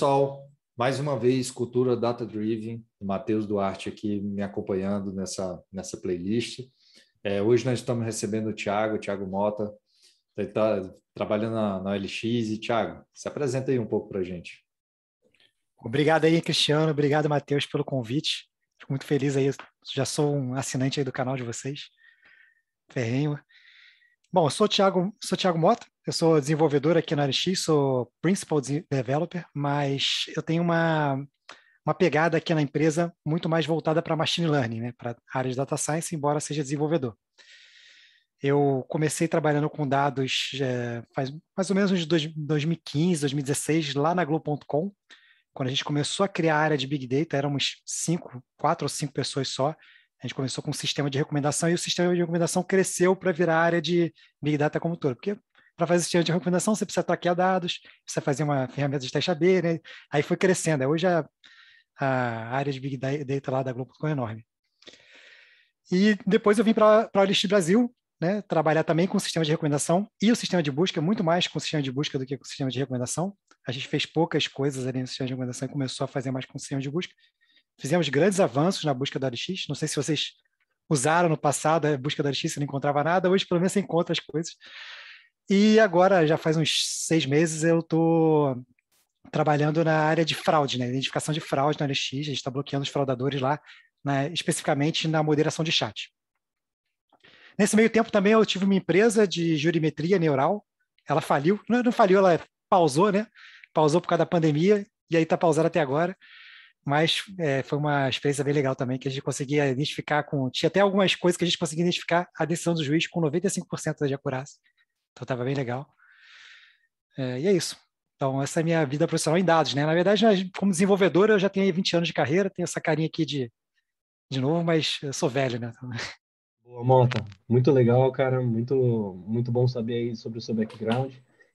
pessoal, mais uma vez, Cultura Data Driven, Matheus Duarte aqui me acompanhando nessa, nessa playlist. É, hoje nós estamos recebendo o Thiago, o Thiago Mota, ele está trabalhando na, na LX. E, Thiago, se apresenta aí um pouco para a gente. Obrigado aí, Cristiano. Obrigado, Matheus, pelo convite. Fico muito feliz aí. Já sou um assinante aí do canal de vocês. Ferrenho. Bom, eu sou o Thiago, sou o Thiago Mota, eu sou desenvolvedor aqui na RX, sou principal developer, mas eu tenho uma, uma pegada aqui na empresa muito mais voltada para machine learning, né? para área de data science, embora seja desenvolvedor. Eu comecei trabalhando com dados é, faz mais ou menos uns 2015, 2016, lá na Globo.com. Quando a gente começou a criar a área de Big Data, éramos cinco, quatro ou cinco pessoas só. A gente começou com um sistema de recomendação e o sistema de recomendação cresceu para virar a área de Big Data como todo, porque para fazer esse tipo de recomendação, você precisa traquear dados, precisa fazer uma ferramenta de teste AB, né? Aí foi crescendo. Hoje a, a área de Big Data lá da Globo ficou enorme. E depois eu vim para a List Brasil, né? Trabalhar também com o sistema de recomendação e o sistema de busca, muito mais com o sistema de busca do que com o sistema de recomendação. A gente fez poucas coisas ali no sistema de recomendação e começou a fazer mais com o sistema de busca. Fizemos grandes avanços na busca da LX. Não sei se vocês usaram no passado a busca da LX, você não encontrava nada. Hoje, pelo menos, você encontra as coisas. E agora, já faz uns seis meses, eu estou trabalhando na área de fraude, né? identificação de fraude na LX, a gente está bloqueando os fraudadores lá, né? especificamente na moderação de chat. Nesse meio tempo também eu tive uma empresa de jurimetria neural, ela faliu, não, faliu, ela pausou, né? Pausou por causa da pandemia e aí está pausada até agora. Mas é, foi uma experiência bem legal também, que a gente conseguia identificar com. Tinha até algumas coisas que a gente conseguia identificar a decisão do juiz com 95% de acurácia. Então estava bem legal. É, e é isso. Então, essa é a minha vida profissional em dados, né? Na verdade, né, como desenvolvedor, eu já tenho 20 anos de carreira, tenho essa carinha aqui de, de novo, mas eu sou velho, né? Boa, Mota. Muito legal, cara. Muito, muito bom saber aí sobre o seu background.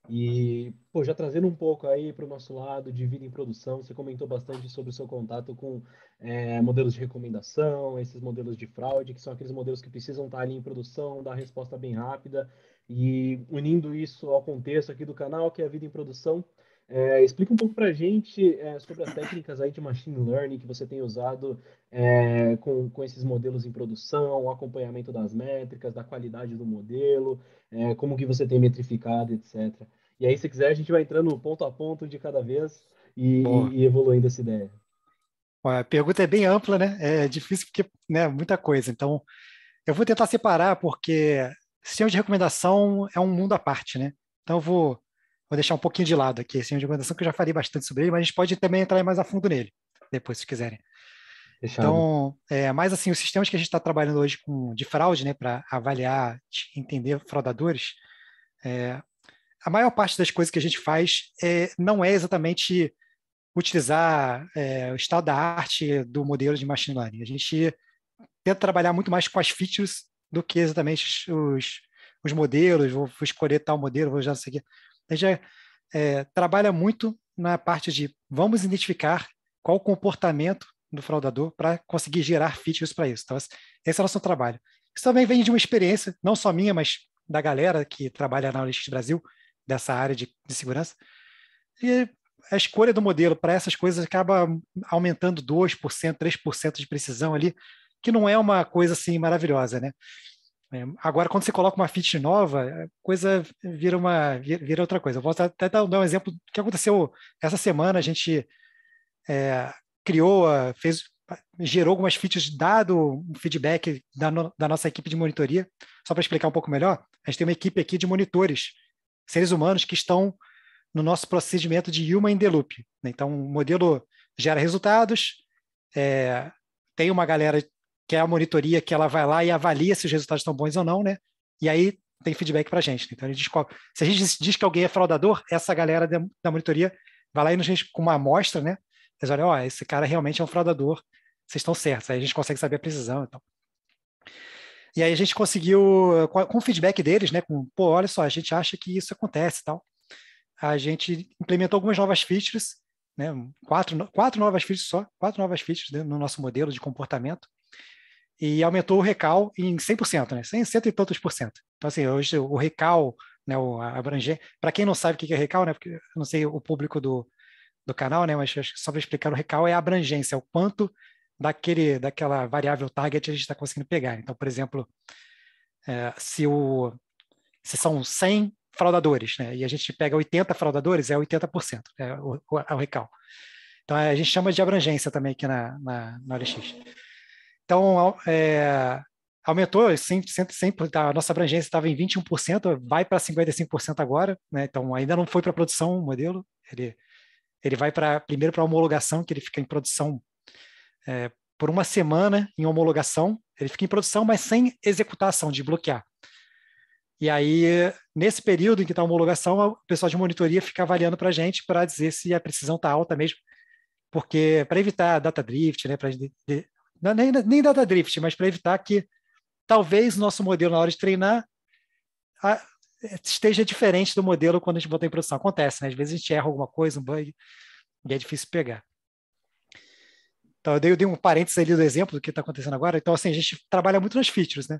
E, pô, já trazendo um pouco aí para o nosso lado de vida em produção, você comentou bastante sobre o seu contato com é, modelos de recomendação, esses modelos de fraude, que são aqueles modelos que precisam estar tá ali em produção, dar resposta bem rápida. E unindo isso ao contexto aqui do canal, que é a vida em produção, é, explica um pouco para a gente é, sobre as técnicas aí de machine learning que você tem usado é, com, com esses modelos em produção, o acompanhamento das métricas, da qualidade do modelo, é, como que você tem metrificado, etc. E aí, se quiser, a gente vai entrando ponto a ponto de cada vez e, e, evoluindo essa ideia. A pergunta é bem ampla, né? É difícil porque né, muita coisa. Então, eu vou tentar separar porque Sistema de recomendação é um mundo à parte, né? Então eu vou, vou deixar um pouquinho de lado aqui esse sistema de recomendação, que eu já falei bastante sobre ele, mas a gente pode também entrar mais a fundo nele, depois, se quiserem. Então, é, assim, os sistemas que a gente está trabalhando hoje com, de fraude, né, para avaliar, entender fraudadores, é, a maior parte das coisas que a gente faz é, não é exatamente utilizar é, o estado da arte do modelo de machine learning. A gente tenta trabalhar muito mais com as features do que exatamente os, os modelos, vou, vou escolher tal modelo, vou já seguir A gente já, é, trabalha muito na parte de vamos identificar qual o comportamento do fraudador para conseguir gerar features para isso. Então, esse é o nosso trabalho. Isso também vem de uma experiência, não só minha, mas da galera que trabalha na Analytics Brasil, dessa área de, de segurança. E a escolha do modelo para essas coisas acaba aumentando 2%, 3% de precisão ali, que não é uma coisa assim maravilhosa, né? É, agora, quando você coloca uma fit nova, a coisa vira, uma, vira outra coisa. Eu vou até dar um exemplo do que aconteceu essa semana. A gente é, criou, fez, gerou algumas features, dado um feedback da, no, da nossa equipe de monitoria. Só para explicar um pouco melhor, a gente tem uma equipe aqui de monitores, seres humanos que estão no nosso procedimento de human in the loop. Né? Então, o modelo gera resultados, é, tem uma galera que é a monitoria que ela vai lá e avalia se os resultados estão bons ou não, né? E aí tem feedback para a gente. Né? Então, a gente descobre. se a gente diz que alguém é fraudador, essa galera da monitoria vai lá e nos com uma amostra, né? Eles olham, ó, oh, esse cara realmente é um fraudador, vocês estão certos. Aí a gente consegue saber a precisão e então. E aí a gente conseguiu, com o feedback deles, né? Com, pô, olha só, a gente acha que isso acontece e tal. A gente implementou algumas novas features, né? Quatro, quatro novas features só, quatro novas features né? no nosso modelo de comportamento e aumentou o recal em 100%, né? 100, cento e tantos por cento. Então, assim, hoje o recal, né, o abranger, para quem não sabe o que é recal, né, porque não sei o público do, do canal, né, mas só para explicar, o recal é a abrangência, é o quanto daquele, daquela variável target a gente está conseguindo pegar. Então, por exemplo, é, se, o, se são 100 fraudadores, né, e a gente pega 80 fraudadores, é 80%, é o, o, é o recal. Então, é, a gente chama de abrangência também aqui na, na, na OLX. Então, é, aumentou, 100, é, 100, a nossa abrangência estava em 21%, vai para 55% agora, né? então ainda não foi para produção o modelo, ele, ele vai para primeiro para homologação, que ele fica em produção é, por uma semana em homologação, ele fica em produção, mas sem executar ação de bloquear. E aí, nesse período em que está a homologação, o pessoal de monitoria fica avaliando para a gente para dizer se a precisão está alta mesmo, porque para evitar data drift, né, para não, nem, nem data drift, mas para evitar que talvez nosso modelo, na hora de treinar, a, esteja diferente do modelo quando a gente botou em produção. Acontece, né? Às vezes a gente erra alguma coisa, um bug, e é difícil pegar. Então, eu dei, eu dei um parênteses ali do exemplo do que está acontecendo agora. Então, assim, a gente trabalha muito nas features, né?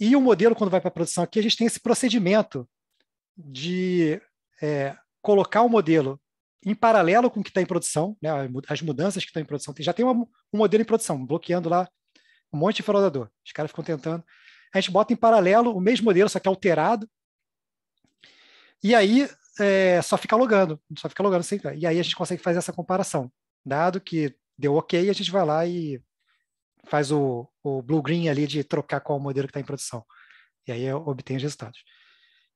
E o modelo, quando vai para a produção aqui, a gente tem esse procedimento de é, colocar o modelo em paralelo com o que está em produção, né, as mudanças que estão em produção. Já tem uma, um modelo em produção, bloqueando lá um monte de fraudador. Os caras ficam tentando. A gente bota em paralelo o mesmo modelo, só que alterado. E aí é, só fica logando, só fica logando sem E aí a gente consegue fazer essa comparação. Dado que deu ok, a gente vai lá e faz o, o blue-green ali de trocar qual modelo que está em produção. E aí obtém os resultados.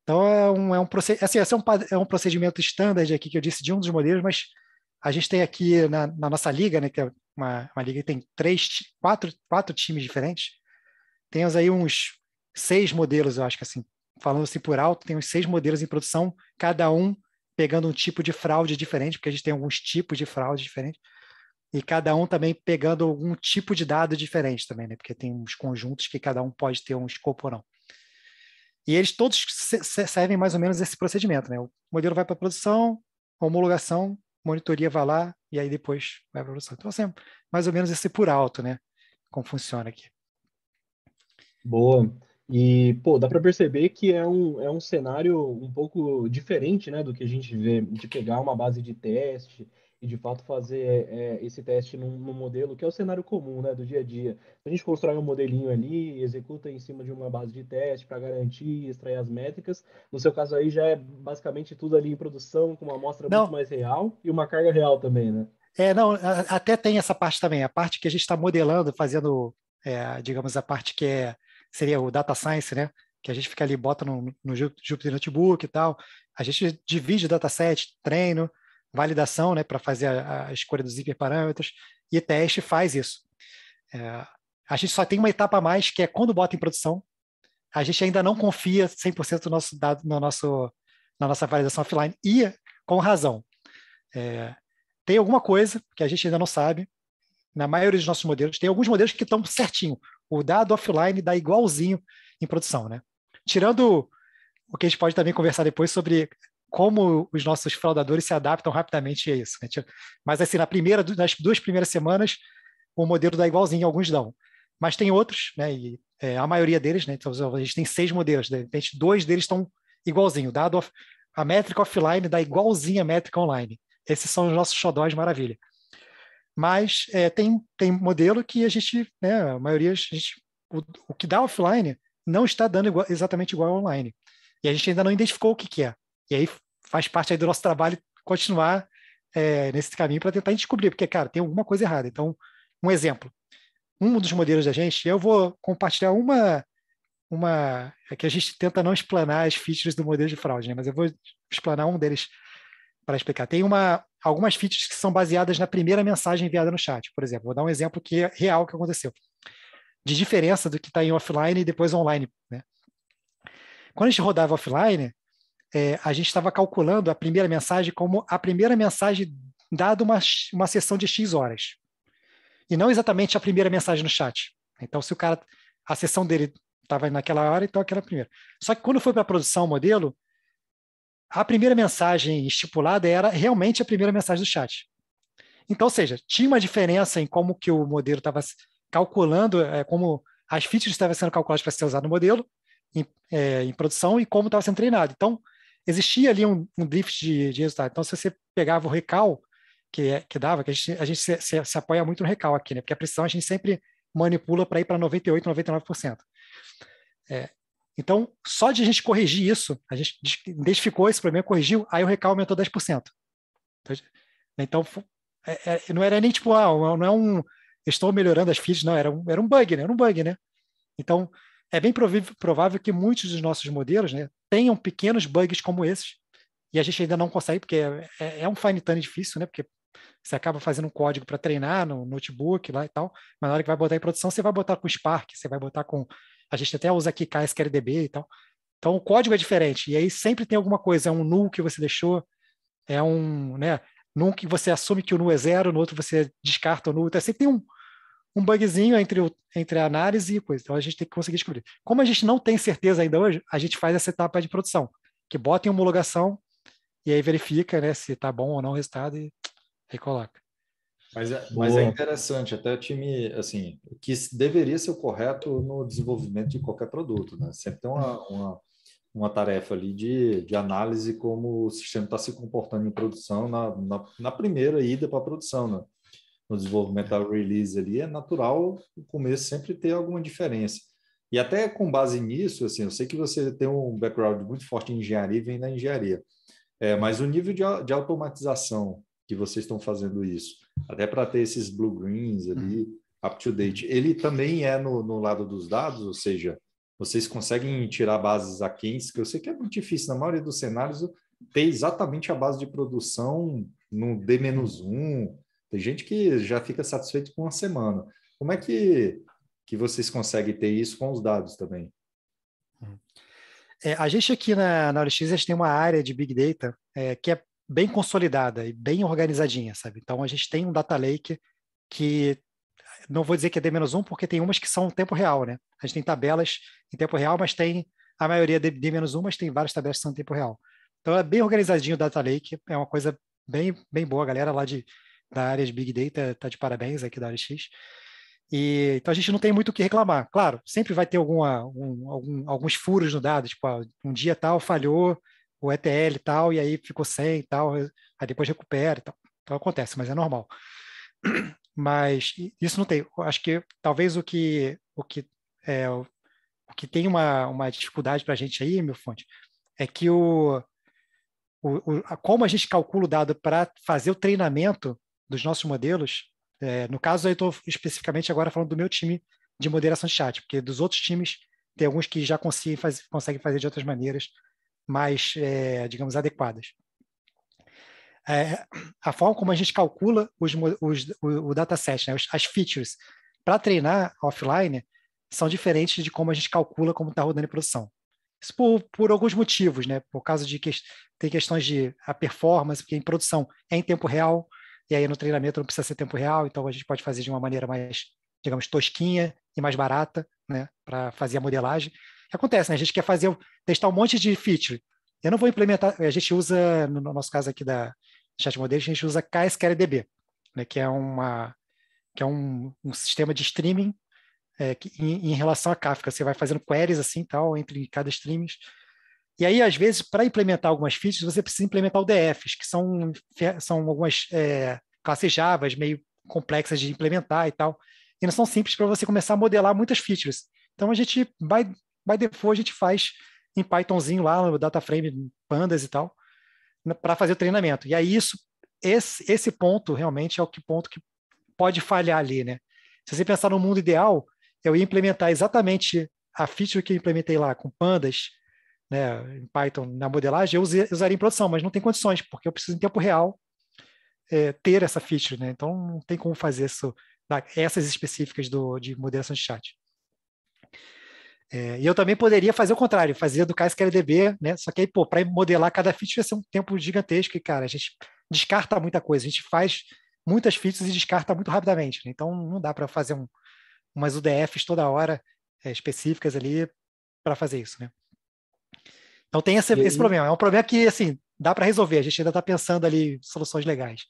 Então é um, é um, assim, é um, é um procedimento standard aqui que eu disse de um dos modelos, mas a gente tem aqui na, na nossa liga, né, que é uma, uma, liga que tem três, quatro, quatro times diferentes, temos aí uns seis modelos, eu acho que assim, falando assim por alto, tem uns seis modelos em produção, cada um pegando um tipo de fraude diferente, porque a gente tem alguns tipos de fraude diferentes, e cada um também pegando algum tipo de dado diferente também, né? Porque tem uns conjuntos que cada um pode ter um escopo ou não. E eles todos servem mais ou menos esse procedimento, né? O modelo vai para a produção, homologação, monitoria vai lá e aí depois vai para a produção. Então, assim, é mais ou menos esse por alto, né? Como funciona aqui. Boa. E, pô, dá para perceber que é um, é um cenário um pouco diferente, né, do que a gente vê, de pegar uma base de teste e de fato fazer é, é, esse teste num, num, modelo que é o cenário comum né, do dia a dia. A gente constrói um modelinho ali, executa em cima de uma base de teste para garantir, extrair as métricas. No seu caso aí já é basicamente tudo ali em produção, com uma amostra Não. muito mais real e uma carga real também, né? É, não, até tem essa parte também, a parte que a gente está modelando, fazendo, é, digamos, a parte que é, seria o data science, né? Que a gente fica ali, bota no, no Jupyter Notebook e tal. A gente divide o dataset, treino, validação né, para fazer a, a, escolha dos hiperparâmetros, e teste faz isso. É, a gente só tem uma etapa a mais, que é quando bota em produção, a gente ainda não confia 100% no nosso dado, no nosso, na nossa validação offline, e com razão. É, tem alguma coisa que a gente ainda não sabe, na maioria dos nossos modelos, tem alguns modelos que estão certinho. O dado offline dá igualzinho em produção, né? Tirando o que a gente pode também conversar depois sobre como os nossos fraudadores se adaptam rapidamente a isso. Né? Tipo, mas assim, na primeira, nas duas primeiras semanas, o modelo dá igualzinho, alguns dão. Mas tem outros, né? E é, a maioria deles, né? Então a gente tem seis modelos, de repente dois deles estão igualzinho. Dado off, a métrica offline dá igualzinho a métrica online. Esses são os nossos xodóis maravilha. Mas é, tem, tem modelo que a gente, né, a maioria, a gente, o, o que dá offline não está dando igual, exatamente igual ao online. E a gente ainda não identificou o que, que é. E aí faz parte aí do nosso trabalho continuar é, nesse caminho para tentar descobrir, porque, cara, tem alguma coisa errada. Então, um exemplo. Um dos modelos da gente, eu vou compartilhar uma. uma é que a gente tenta não explanar as features do modelo de fraude, né? mas eu vou explanar um deles para explicar. Tem uma, algumas features que são baseadas na primeira mensagem enviada no chat, por exemplo. Vou dar um exemplo que é real que aconteceu, de diferença do que está em offline e depois online. Né? Quando a gente rodava offline, é, a gente estava calculando a primeira mensagem como a primeira mensagem dada uma, uma sessão de X horas. E não exatamente a primeira mensagem no chat. Então, se o cara, a sessão dele estava naquela hora, então aquela é primeira. Só que quando foi para a produção o modelo, a primeira mensagem estipulada era realmente a primeira mensagem do chat. Então, ou seja, tinha uma diferença em como que o modelo estava calculando, é, como as features estavam sendo calculadas para ser usado no modelo, em, é, em produção, e como estava sendo treinado. Então, existia ali um, um drift de, de, resultado. Então, se você pegava o recal que, é, que dava, que a gente, a gente se, se, se, apoia muito no recal aqui, né? Porque a precisão a gente sempre manipula para ir para 98%, 99%. É, então, só de a gente corrigir isso, a gente identificou esse problema, corrigiu, aí o recal aumentou 10%. Então, é, é, não era nem tipo, ah, não é um. Estou melhorando as feeds, não, era um, era um bug, né? Era um bug, né? Então, é bem provável que muitos dos nossos modelos, né, tenham pequenos bugs como esses, e a gente ainda não consegue, porque é, é, é um fine-tune difícil, né? Porque você acaba fazendo um código para treinar no notebook lá e tal, mas na hora que vai botar em produção, você vai botar com Spark, você vai botar com... A gente até usa aqui KSQLDB e tal. Então, o código é diferente, e aí sempre tem alguma coisa, é um null que você deixou, é um, né? Num que você assume que o null é zero, no outro você descarta o null, então é sempre tem um, um bugzinho entre, o, entre a análise e coisa. Então a gente tem que conseguir descobrir. Como a gente não tem certeza ainda hoje, a gente faz essa etapa de produção, que bota em homologação e aí verifica né, se está bom ou não o resultado e coloca Mas é, mas é interessante, até o time, assim, que deveria ser o correto no desenvolvimento de qualquer produto, né? Sempre tem uma, uma, uma tarefa ali de, de análise como o sistema está se comportando em produção na, na, na primeira ida para a produção, né? no da release ali, é natural o começo sempre ter alguma diferença. E até com base nisso, assim, eu sei que você tem um background muito forte em engenharia e vem da engenharia, é, mas o nível de, de automatização que vocês estão fazendo isso, até para ter esses blue greens ali, uhum. up to date, ele também é no, no lado dos dados, ou seja, vocês conseguem tirar bases a quentes, que eu sei que é muito difícil, na maioria dos cenários, ter exatamente a base de produção no D-1, tem gente que já fica satisfeito com uma semana. Como é que, que vocês conseguem ter isso com os dados também? É, a gente aqui na, na OLX, a gente tem uma área de Big Data é, que é bem consolidada e bem organizadinha, sabe? Então, a gente tem um data lake que não vou dizer que é D-1, porque tem umas que são tempo real, né? A gente tem tabelas em tempo real, mas tem a maioria de D-1, mas tem várias tabelas que são em tempo real. Então, é bem organizadinho o data lake, é uma coisa bem, bem boa. A galera lá de da área de Big Data está de parabéns aqui da área X. E, então a gente não tem muito o que reclamar. Claro, sempre vai ter alguma, um, algum, alguns furos no dado, tipo, ah, um dia tal falhou o ETL e tal, e aí ficou sem e tal, aí depois recupera e tal. Então acontece, mas é normal. Mas isso não tem. Acho que talvez o que o que é, o que tem uma, uma dificuldade para a gente aí, meu fonte, é que o, o, o, como a gente calcula o dado para fazer o treinamento dos nossos modelos, é, no caso, eu estou especificamente agora falando do meu time de moderação de chat, porque dos outros times tem alguns que já conseguem, faz, fazer de outras maneiras mais, é, digamos, adequadas. É, a forma como a gente calcula os, os, o, o dataset, né, as features para treinar offline são diferentes de como a gente calcula como está rodando em produção. Isso por, por, alguns motivos, né? Por causa de que, tem questões de a performance, porque em produção é em tempo real, e aí no treinamento não precisa ser tempo real, então a gente pode fazer de uma maneira mais, digamos, tosquinha e mais barata, né, para fazer a modelagem. Acontece, né? A gente quer fazer testar um monte de feature. Eu não vou implementar, a gente usa no nosso caso aqui da Chat models a gente usa KSQLDB, né, que é uma que é um, um sistema de streaming é, que, em, em, relação a Kafka, você vai fazendo queries assim, tal, entre cada streams e aí, às vezes, para implementar algumas features, você precisa implementar o DFs, que são, são algumas é, classes Java meio complexas de implementar e tal. E não são simples para você começar a modelar muitas features. Então, a gente, by, by default, a gente faz em Pythonzinho lá, no DataFrame, Pandas e tal, né, para fazer o treinamento. E aí, isso, esse, esse ponto realmente é o que ponto que pode falhar ali, né? Se você pensar no mundo ideal, eu ia implementar exatamente a feature que eu implementei lá com pandas, né, em Python na modelagem, eu usaria em produção, mas não tem condições, porque eu preciso em tempo real é, ter essa feature, né? Então não tem como fazer isso, essas específicas do, de moderação de chat. É, e eu também poderia fazer o contrário, fazer do KSQLDB, né? Só que aí, pô, para modelar cada feature vai ser um tempo gigantesco e, cara, a gente descarta muita coisa, a gente faz muitas features e descarta muito rapidamente, né? Então não dá para fazer um, umas UDFs toda hora é, específicas ali para fazer isso, né? Então tem esse, esse problema. É um problema que, assim, dá para resolver. A gente ainda está pensando ali soluções legais.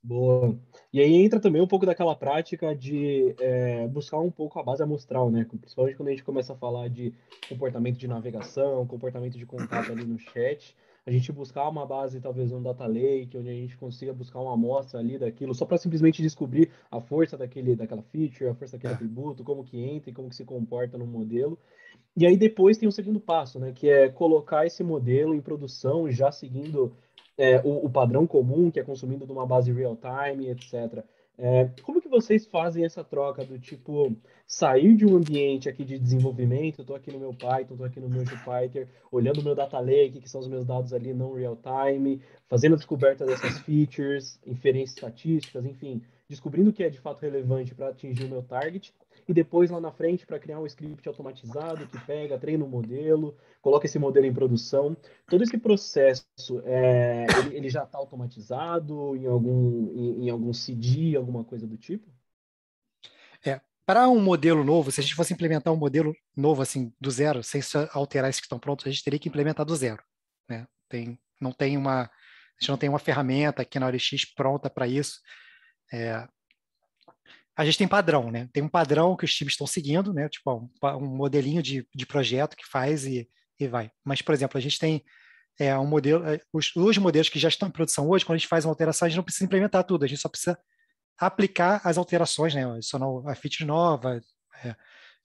Boa. E aí entra também um pouco daquela prática de é, buscar um pouco a base amostral, né? Principalmente quando a gente começa a falar de comportamento de navegação, comportamento de contato ali no chat, a gente buscar uma base, talvez um data lake, onde a gente consiga buscar uma amostra ali daquilo, só para simplesmente descobrir a força daquele, daquela feature, a força daquele é. atributo, como que entra e como que se comporta no modelo. E aí depois tem o segundo passo, né, que é colocar esse modelo em produção já seguindo é, o, o, padrão comum, que é consumindo de uma base real-time, etc. É, como que vocês fazem essa troca do tipo sair de um ambiente aqui de desenvolvimento, estou aqui no meu Python, estou aqui no meu Jupyter, olhando o meu data lake, que são os meus dados ali não real-time, fazendo a descoberta dessas features, inferências estatísticas, enfim, descobrindo o que é de fato relevante para atingir o meu target, e depois lá na frente para criar um script automatizado que pega, treina um modelo, coloca esse modelo em produção. Todo esse processo é, ele, ele, já está automatizado em algum em, em, algum CD, alguma coisa do tipo? É, para um modelo novo, se a gente fosse implementar um modelo novo assim do zero, sem alterar esses que estão prontos, a gente teria que implementar do zero, né? Tem não tem uma a gente não tem uma ferramenta aqui na ORX pronta para isso. É, a gente tem padrão, né? Tem um padrão que os times estão seguindo, né? Tipo, um, um modelinho de, de projeto que faz e, e vai. Mas, por exemplo, a gente tem é, um modelo, é, os, os, modelos que já estão em produção hoje, quando a gente faz uma alteração, a gente não precisa implementar tudo, a gente só precisa aplicar as alterações, né? Adicionar a feature nova, é,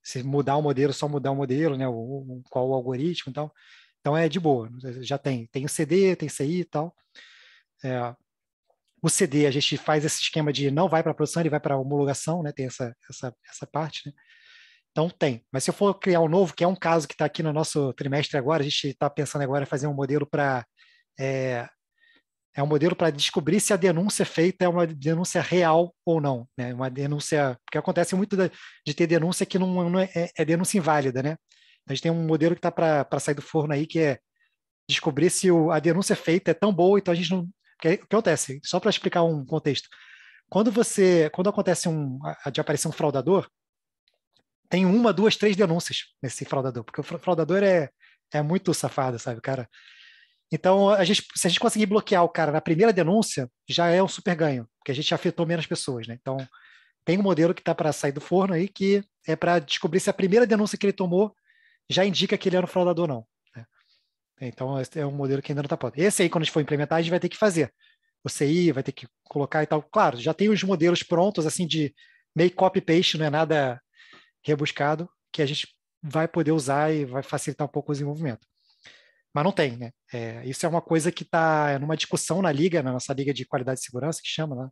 se mudar o modelo, só mudar o modelo, né? O, o, qual o algoritmo e então. tal. Então é de boa, já tem. Tem o CD, tem CI e tal. É, o CD, a gente faz esse esquema de não vai para produção, ele vai para homologação, né? Tem essa, essa, essa parte, né? Então tem. Mas se eu for criar um novo, que é um caso que está aqui no nosso trimestre agora, a gente está pensando agora em fazer um modelo para é, é um modelo para descobrir se a denúncia é feita é uma denúncia real ou não, né? Uma denúncia, porque acontece muito de, de ter denúncia que não, não é, é, denúncia inválida, né? A gente tem um modelo que está para sair do forno aí que é descobrir se o, a denúncia é feita é tão boa, então a gente não, o que acontece? Só para explicar um contexto. Quando você, quando acontece um, de aparecer um fraudador, tem uma, duas, três denúncias nesse fraudador, porque o fraudador é, é muito safado, sabe, cara? Então, a gente, se a gente conseguir bloquear o cara na primeira denúncia, já é um super ganho, porque a gente afetou menos pessoas, né? Então, tem um modelo que está para sair do forno aí, que é para descobrir se a primeira denúncia que ele tomou já indica que ele era um fraudador ou não. É, então, esse é um modelo que ainda não está pronto. Esse aí, quando a gente for implementar, a gente vai ter que fazer. O CI vai ter que colocar e tal. Claro, já tem os modelos prontos, assim, de meio copy-paste, não é nada rebuscado, que a gente vai poder usar e vai facilitar um pouco o desenvolvimento. Mas não tem, né? É, isso é uma coisa que está é numa discussão na liga, na nossa liga de qualidade e segurança, que chama, né?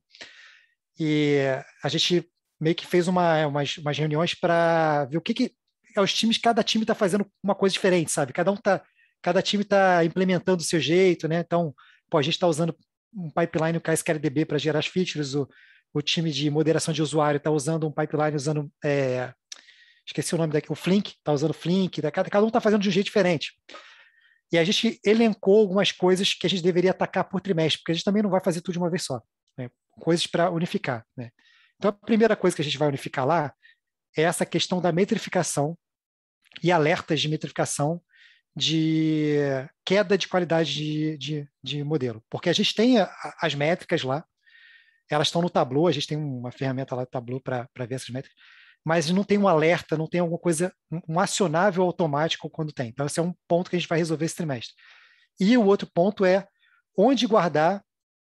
E a gente meio que fez uma, é, umas, umas reuniões para ver o que, que é os times, cada time está fazendo uma coisa diferente, sabe? Cada um está cada time está implementando do seu jeito, né? Então, pô, a gente está usando um pipeline, o KSQLDB, para gerar as features, o, o time de moderação de usuário está usando um pipeline usando. É, esqueci o nome daqui, o Flink, está usando o Flink, tá, cada, cada um está fazendo de um jeito diferente. E a gente elencou algumas coisas que a gente deveria atacar por trimestre, porque a gente também não vai fazer tudo de uma vez só. Né? Coisas para unificar. Né? Então, a primeira coisa que a gente vai unificar lá é essa questão da metrificação e alertas de metrificação de queda de qualidade de, de, de modelo. Porque a gente tem a, as métricas lá, elas estão no Tableau, a gente tem uma ferramenta lá no Tableau para ver essas métricas, mas não tem um alerta, não tem alguma coisa, um acionável automático quando tem. Então, esse é um ponto que a gente vai resolver esse trimestre. E o outro ponto é onde guardar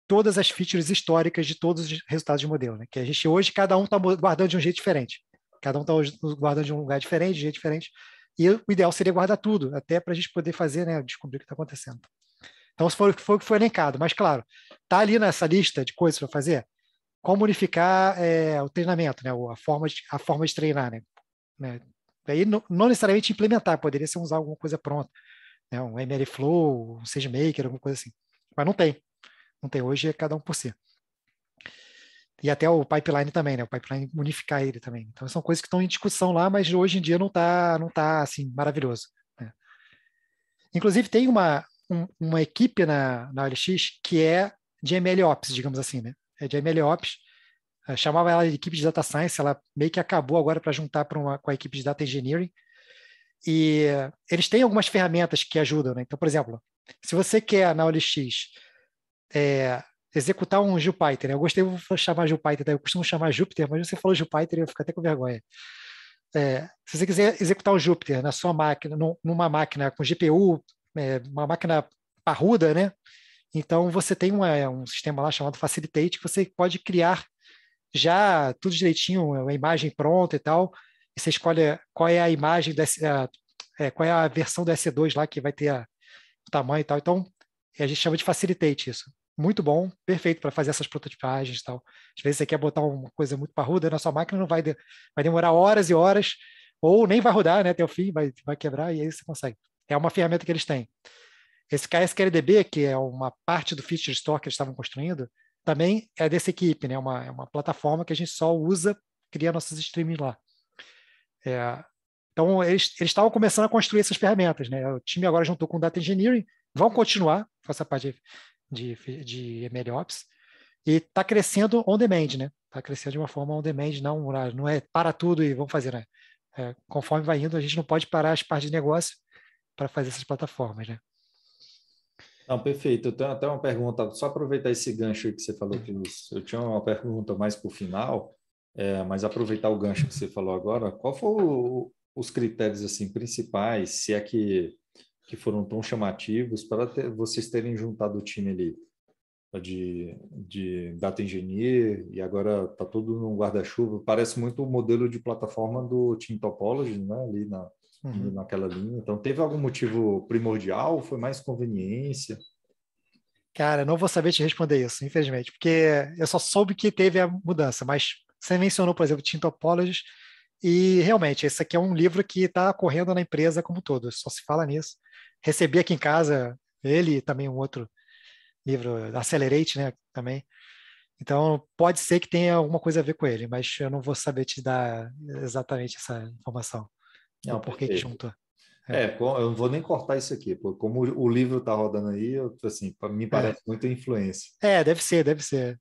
todas as features históricas de todos os resultados de modelo, né? Que a gente hoje, cada um está guardando de um jeito diferente. Cada um está guardando de um lugar diferente, de um jeito diferente. E o ideal seria guardar tudo, até para a gente poder fazer, né, descobrir o que está acontecendo. Então, se for foi o que foi elencado. Mas, claro, está ali nessa lista de coisas para fazer, como unificar é, o treinamento, né, a, forma de, a forma de treinar. Né, né? Daí, não, não, necessariamente implementar, poderia ser usar alguma coisa pronta, né, um ML Flow, um SageMaker, alguma coisa assim. Mas não tem. Não tem. Hoje é cada um por si e até o pipeline também, né? O pipeline unificar ele também. Então são coisas que estão em discussão lá, mas hoje em dia não está não tá assim maravilhoso. Né? Inclusive tem uma um, uma equipe na na OLX que é de ML Ops, digamos assim, né? É de ML Ops. Eh, chamava ela de equipe de data science, ela meio que acabou agora para juntar pra uma, com a equipe de data engineering. E eles têm algumas ferramentas que ajudam, né? Então, por exemplo, se você quer na OLX é, eh, executar um Jupyter. Né? Eu gostei de chamar Jupyter, tá? eu costumo chamar Júpiter, mas você falou Jupyter e eu fico até com vergonha. É, se você quiser executar o Júpiter na sua máquina, numa máquina com GPU, é, uma máquina parruda, né? Então você tem uma, um sistema lá chamado Facilitate que você pode criar já tudo direitinho, a imagem pronta e tal. E você escolhe qual é a imagem, dessa, é, qual é a versão do S2 lá que vai ter a, o tamanho e tal. Então a gente chama de Facilitate isso muito bom, perfeito para fazer essas prototipagens e tal. Às vezes você quer botar uma coisa muito parruda, na né, sua máquina não vai, de, vai demorar horas e horas, ou nem vai rodar né, até o fim, vai, vai quebrar e aí você consegue. É uma ferramenta que eles têm. Esse KSQLDB, que é uma parte do feature store que eles estavam construindo, também é dessa equipe, né? Uma, é uma plataforma que a gente só usa, cria nossos streamings lá. É, então, eles, eles estavam começando a construir essas ferramentas, né? O time agora juntou com o Data Engineering, vão continuar com essa parte de de, de MLOps, e está crescendo on demand, né? Está crescendo de uma forma on demand, não, não é para tudo e vamos fazer, né? É, conforme vai indo, a gente não pode parar as partes de negócio para fazer essas plataformas, né? Não, perfeito. Eu tenho até uma pergunta, só aproveitar esse gancho que você falou, Clinus. Eu tinha uma pergunta mais para o final, é, mas aproveitar o gancho que você falou agora, qual foram os critérios assim principais, se é que que foram tão chamativos para ter, vocês terem juntado o time ali de, de data engineer e agora tá tudo no guarda-chuva. Parece muito o modelo de plataforma do Team Topology, né? Ali na, uhum. naquela linha. Então, teve algum motivo primordial? Foi mais conveniência? Cara, não vou saber te responder isso, infelizmente, porque eu só soube que teve a mudança, mas você mencionou, por exemplo, Team Topology, e realmente, esse aqui é um livro que está correndo na empresa como todo, só se fala nisso recebi aqui em casa ele e também um outro livro, Accelerate, né, também. Então, pode ser que tenha alguma coisa a ver com ele, mas eu não vou saber te dar exatamente essa informação. Não, por que juntou. É. é eu não vou nem cortar isso aqui, porque como o livro está rodando aí, eu, assim, me é. parece é. muita influência. É, deve ser, deve ser.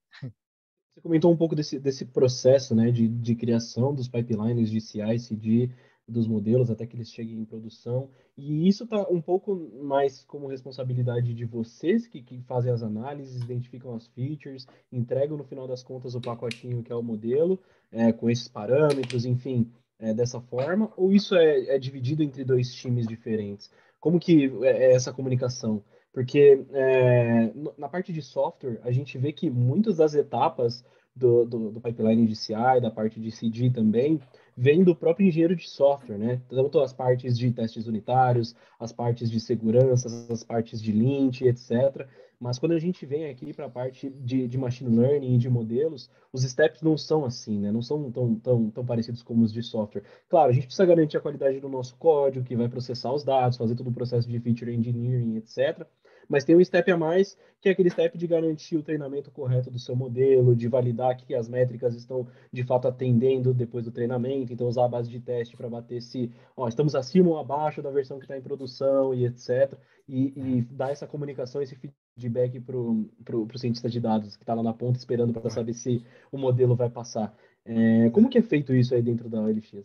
Você comentou um pouco desse, desse processo né, de, de criação dos pipelines de CI, CD, dos modelos até que eles cheguem em produção. E isso está um pouco mais como responsabilidade de vocês que, que fazem as análises, identificam as features, entregam no final das contas o pacotinho que é o modelo, é, com esses parâmetros, enfim, é, dessa forma? Ou isso é, é dividido entre dois times diferentes? Como que é, é essa comunicação? porque é, na parte de software a gente vê que muitas das etapas do, do, do pipeline de CI, da parte de CD também, vem do próprio engenheiro de software, né? Tanto as partes de testes unitários, as partes de segurança, as partes de lint, etc. Mas quando a gente vem aqui para a parte de, de, machine learning e de modelos, os steps não são assim, né? Não são tão, tão, tão parecidos como os de software. Claro, a gente precisa garantir a qualidade do nosso código, que vai processar os dados, fazer todo o processo de feature engineering, etc. Mas tem um step a mais, que é aquele step de garantir o treinamento correto do seu modelo, de validar que as métricas estão de fato atendendo depois do treinamento, então usar a base de teste para bater se ó, estamos acima ou abaixo da versão que está em produção e etc. E, e, dar essa comunicação, esse feedback para o cientista de dados que está lá na ponta esperando para saber se o modelo vai passar. É, como que é feito isso aí dentro da OLX?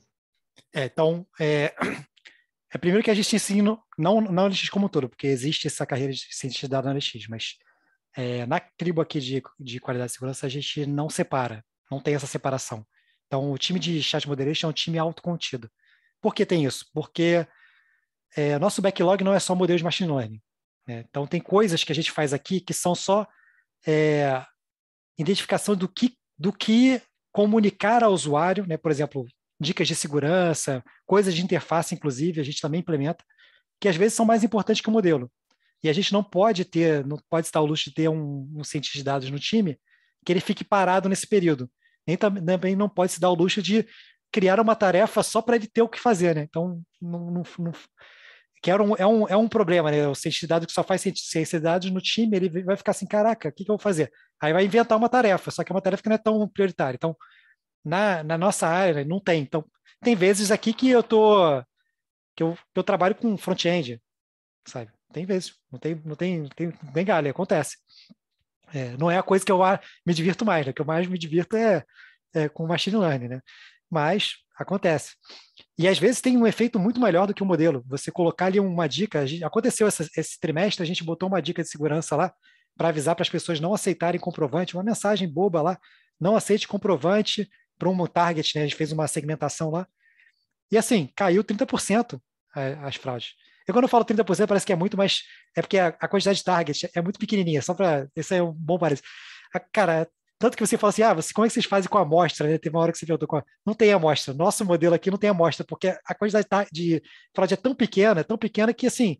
É, então, é, é primeiro que a gente ensina, não na OLX como um todo, porque existe essa carreira de cientista de dados na OLX, mas é, na tribo aqui de, de qualidade e segurança a gente não separa, não tem essa separação. Então, o time de chat moderation é um time autocontido. Por que tem isso? Porque é, nosso backlog não é só modelo de machine learning. Né? Então, tem coisas que a gente faz aqui que são só é, identificação do que, do que comunicar ao usuário, né? por exemplo, dicas de segurança, coisas de interface, inclusive, a gente também implementa, que às vezes são mais importantes que o modelo. E a gente não pode ter, não pode estar ao luxo de ter um, um cientista de dados no time que ele fique parado nesse período. Nem também não pode se dar o luxo de criar uma tarefa só para ele ter o que fazer, né? Então, não, não, não que era é um, é, um, é um problema, né? O cientista de dados que só faz ciência de dados no time, ele vai ficar assim, caraca, o que, que eu vou fazer? Aí vai inventar uma tarefa, só que é uma tarefa que não é tão prioritária. Então, na, na nossa área né? não tem. Então, tem vezes aqui que eu tô que eu, que eu trabalho com front-end, sabe? Tem vezes, não tem, não tem, não tem, tem acontece. É, não é a coisa que eu me divirto mais, né? O que eu mais me divirto é, é com machine learning, né? Mas acontece. E às vezes tem um efeito muito melhor do que o um modelo. Você colocar ali uma dica, gente, aconteceu essa, esse trimestre, a gente botou uma dica de segurança lá para avisar para as pessoas não aceitarem comprovante, uma mensagem boba lá, não aceite comprovante para um target, né? A gente fez uma segmentação lá. E assim, caiu 30% é, as fraudes. Eu quando eu falo 30%, parece que é muito, mas é porque a, quantidade de target é muito pequenininha, só para... Esse é um bom parênteses. Cara, tanto que você fala assim, ah, você, como é que vocês fazem com a amostra? Né? Teve uma hora que você perguntou, com a... não tem amostra. Nosso modelo aqui não tem amostra, porque a quantidade de fraude é tão pequena, é tão pequena que, assim,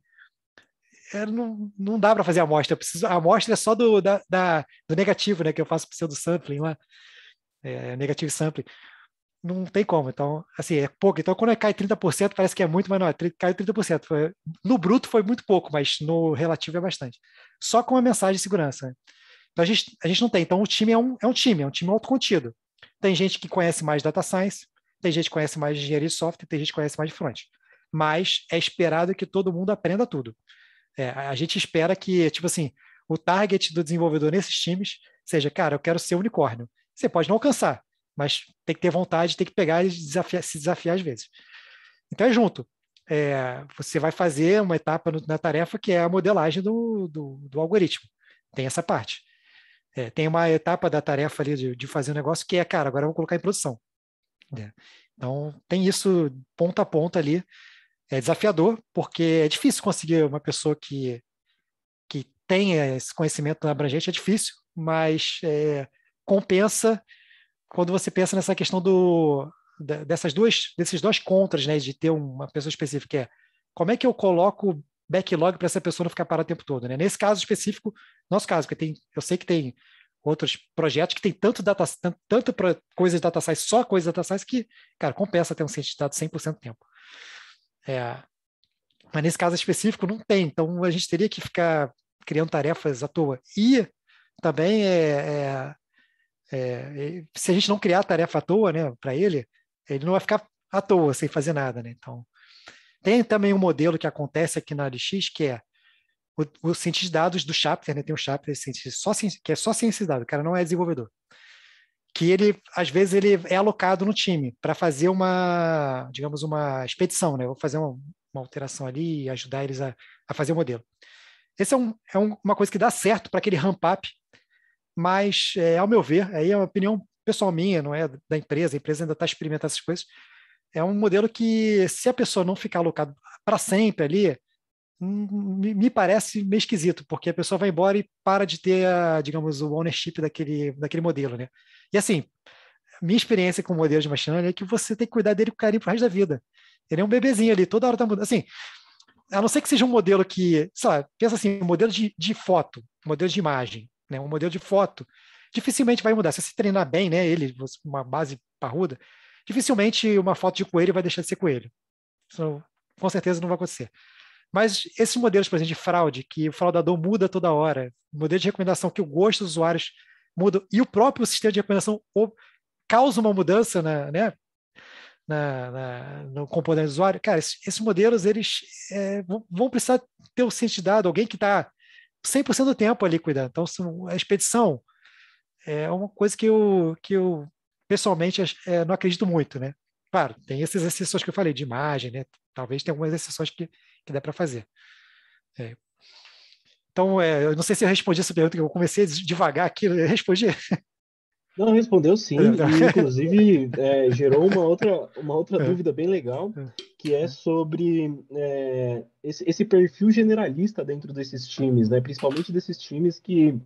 é, não, não dá para fazer amostra. preciso, a amostra é só do, da, da, do negativo, né, que eu faço do sampling lá. É, é, negative sampling, não tem como. Então, assim, é pouco. Então, quando cai 30%, parece que é muito, mas não, é, caiu 30%. Foi, no bruto foi muito pouco, mas no relativo é bastante. Só com a mensagem de segurança. Então, a gente, a gente não tem. Então, o time é um, é um time, é um time autocontido. Tem gente que conhece mais data science, tem gente que conhece mais engenharia de software, tem gente que conhece mais de front. Mas é esperado que todo mundo aprenda tudo. É, a gente espera que, tipo assim, o target do desenvolvedor nesses times seja, cara, eu quero ser unicórnio. Você pode não alcançar, mas tem que ter vontade, tem que pegar e desafiar, se desafiar às vezes. Então é junto. É, você vai fazer uma etapa no, na tarefa que é a modelagem do, do, do algoritmo. Tem essa parte. É, tem uma etapa da tarefa ali de, de fazer o um negócio que é, cara, agora eu vou colocar em produção. É. Então, tem isso ponta a ponta ali. É desafiador, porque é difícil conseguir uma pessoa que, que tenha esse conhecimento abrangente, é difícil, mas é, compensa quando você pensa nessa questão do, dessas duas, desses dois contras, né, de ter uma pessoa específica, que é como é que eu coloco backlog para essa pessoa não ficar parada o tempo todo, né? Nesse caso específico, nosso caso, porque tem, eu sei que tem outros projetos que tem tanto data, tanto, coisa de data science, só coisa de data science que, cara, compensa ter um cientista de dados 100% do tempo. É, mas nesse caso específico não tem, então a gente teria que ficar criando tarefas à toa. E também é, é é, se a gente não criar tarefa à toa, né, para ele, ele não vai ficar à toa, sem fazer nada, né? Então, tem também um modelo que acontece aqui na LX, que é o, o cientista de dados do chapter, né? Tem um chapter só, que é só cientista de dados, o cara não é desenvolvedor. Que ele, às vezes, ele é alocado no time para fazer uma, digamos, uma expedição, né? vou fazer uma, uma, alteração ali e ajudar eles a, a fazer o modelo. Essa é, um, é um, uma coisa que dá certo para aquele ramp-up mas, é, ao meu ver, aí é uma opinião pessoal minha, não é da empresa, a empresa ainda está experimentando essas coisas, é um modelo que, se a pessoa não ficar alocada para sempre ali, hum, me parece meio esquisito, porque a pessoa vai embora e para de ter, digamos, o ownership daquele, daquele modelo, né? E assim, minha experiência com o modelo de machine learning é que você tem que cuidar dele com carinho pro resto da vida. Ele é um bebezinho ali, toda hora tá mudando. Assim, a não ser que seja um modelo que, sei lá, pensa assim, um modelo de, de foto, modelo de imagem né? um modelo de foto, dificilmente vai mudar. Se você treinar bem, né, ele, uma base parruda, dificilmente uma foto de coelho vai deixar de ser coelho. Isso com certeza não vai acontecer. Mas esses modelos, por exemplo, de fraude, que o fraudador muda toda hora, modelo de recomendação que o gosto dos usuários muda, e o próprio sistema de recomendação causa uma mudança na, né, na, na, no componente do usuário, cara, esses, esses modelos eles é, vão precisar ter o um cientista de dado, alguém que está 100% do tempo ali cuidando. Então, a expedição é uma coisa que eu, que eu pessoalmente, é, não acredito muito, né? Claro, tem essas exceções que eu falei, de imagem, né? Talvez tenha algumas exceções que, que dá para fazer. É. Então, é, eu não sei se eu respondi essa pergunta, que eu comecei devagar aqui, eu respondi? Não, respondeu sim, é. e, inclusive é, gerou uma outra, uma outra é. dúvida bem legal, é. que é sobre é, esse, esse, perfil generalista dentro desses times, né? principalmente desses times que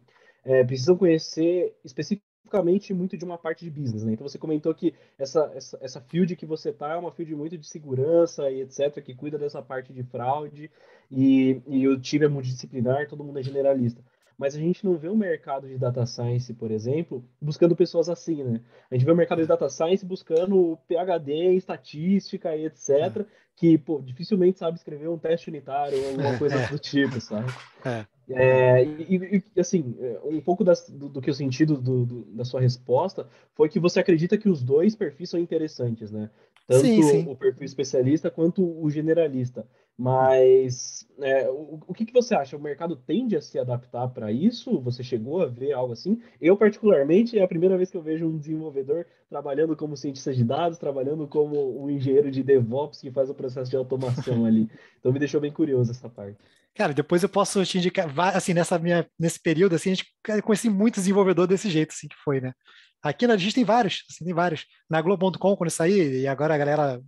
é, precisam conhecer especificamente muito de uma parte de business. Né? Então você comentou que essa, essa, essa field que você tá é uma field muito de segurança e etc, que cuida dessa parte de fraude, e, e o time é multidisciplinar, todo mundo é generalista mas a gente não vê o mercado de data science, por exemplo, buscando pessoas assim, né? A gente vê o mercado de data science buscando PhD estatística e etc, é. que, pô, dificilmente sabe escrever um teste unitário ou alguma coisa do tipo, sabe? É. É, e, e, assim, um pouco das, do, do, que o sentido do, do, da sua resposta foi que você acredita que os dois perfis são interessantes, né? Tanto sim, sim. o perfil especialista quanto o generalista. Mas é, o, o que, que, você acha? O mercado tende a se adaptar para isso? Você chegou a ver algo assim? Eu, particularmente, é a primeira vez que eu vejo um desenvolvedor trabalhando como cientista de dados, trabalhando como um engenheiro de DevOps que faz o processo de automação ali. Então me deixou bem curioso essa parte. Cara, depois eu posso te indicar, assim, nessa minha, nesse período, assim, a gente conheci muito desenvolvedor desse jeito, assim, que foi, né? Aqui na Digis tem vários, assim, tem vários. Na Globo.com, quando eu saí, e agora a galera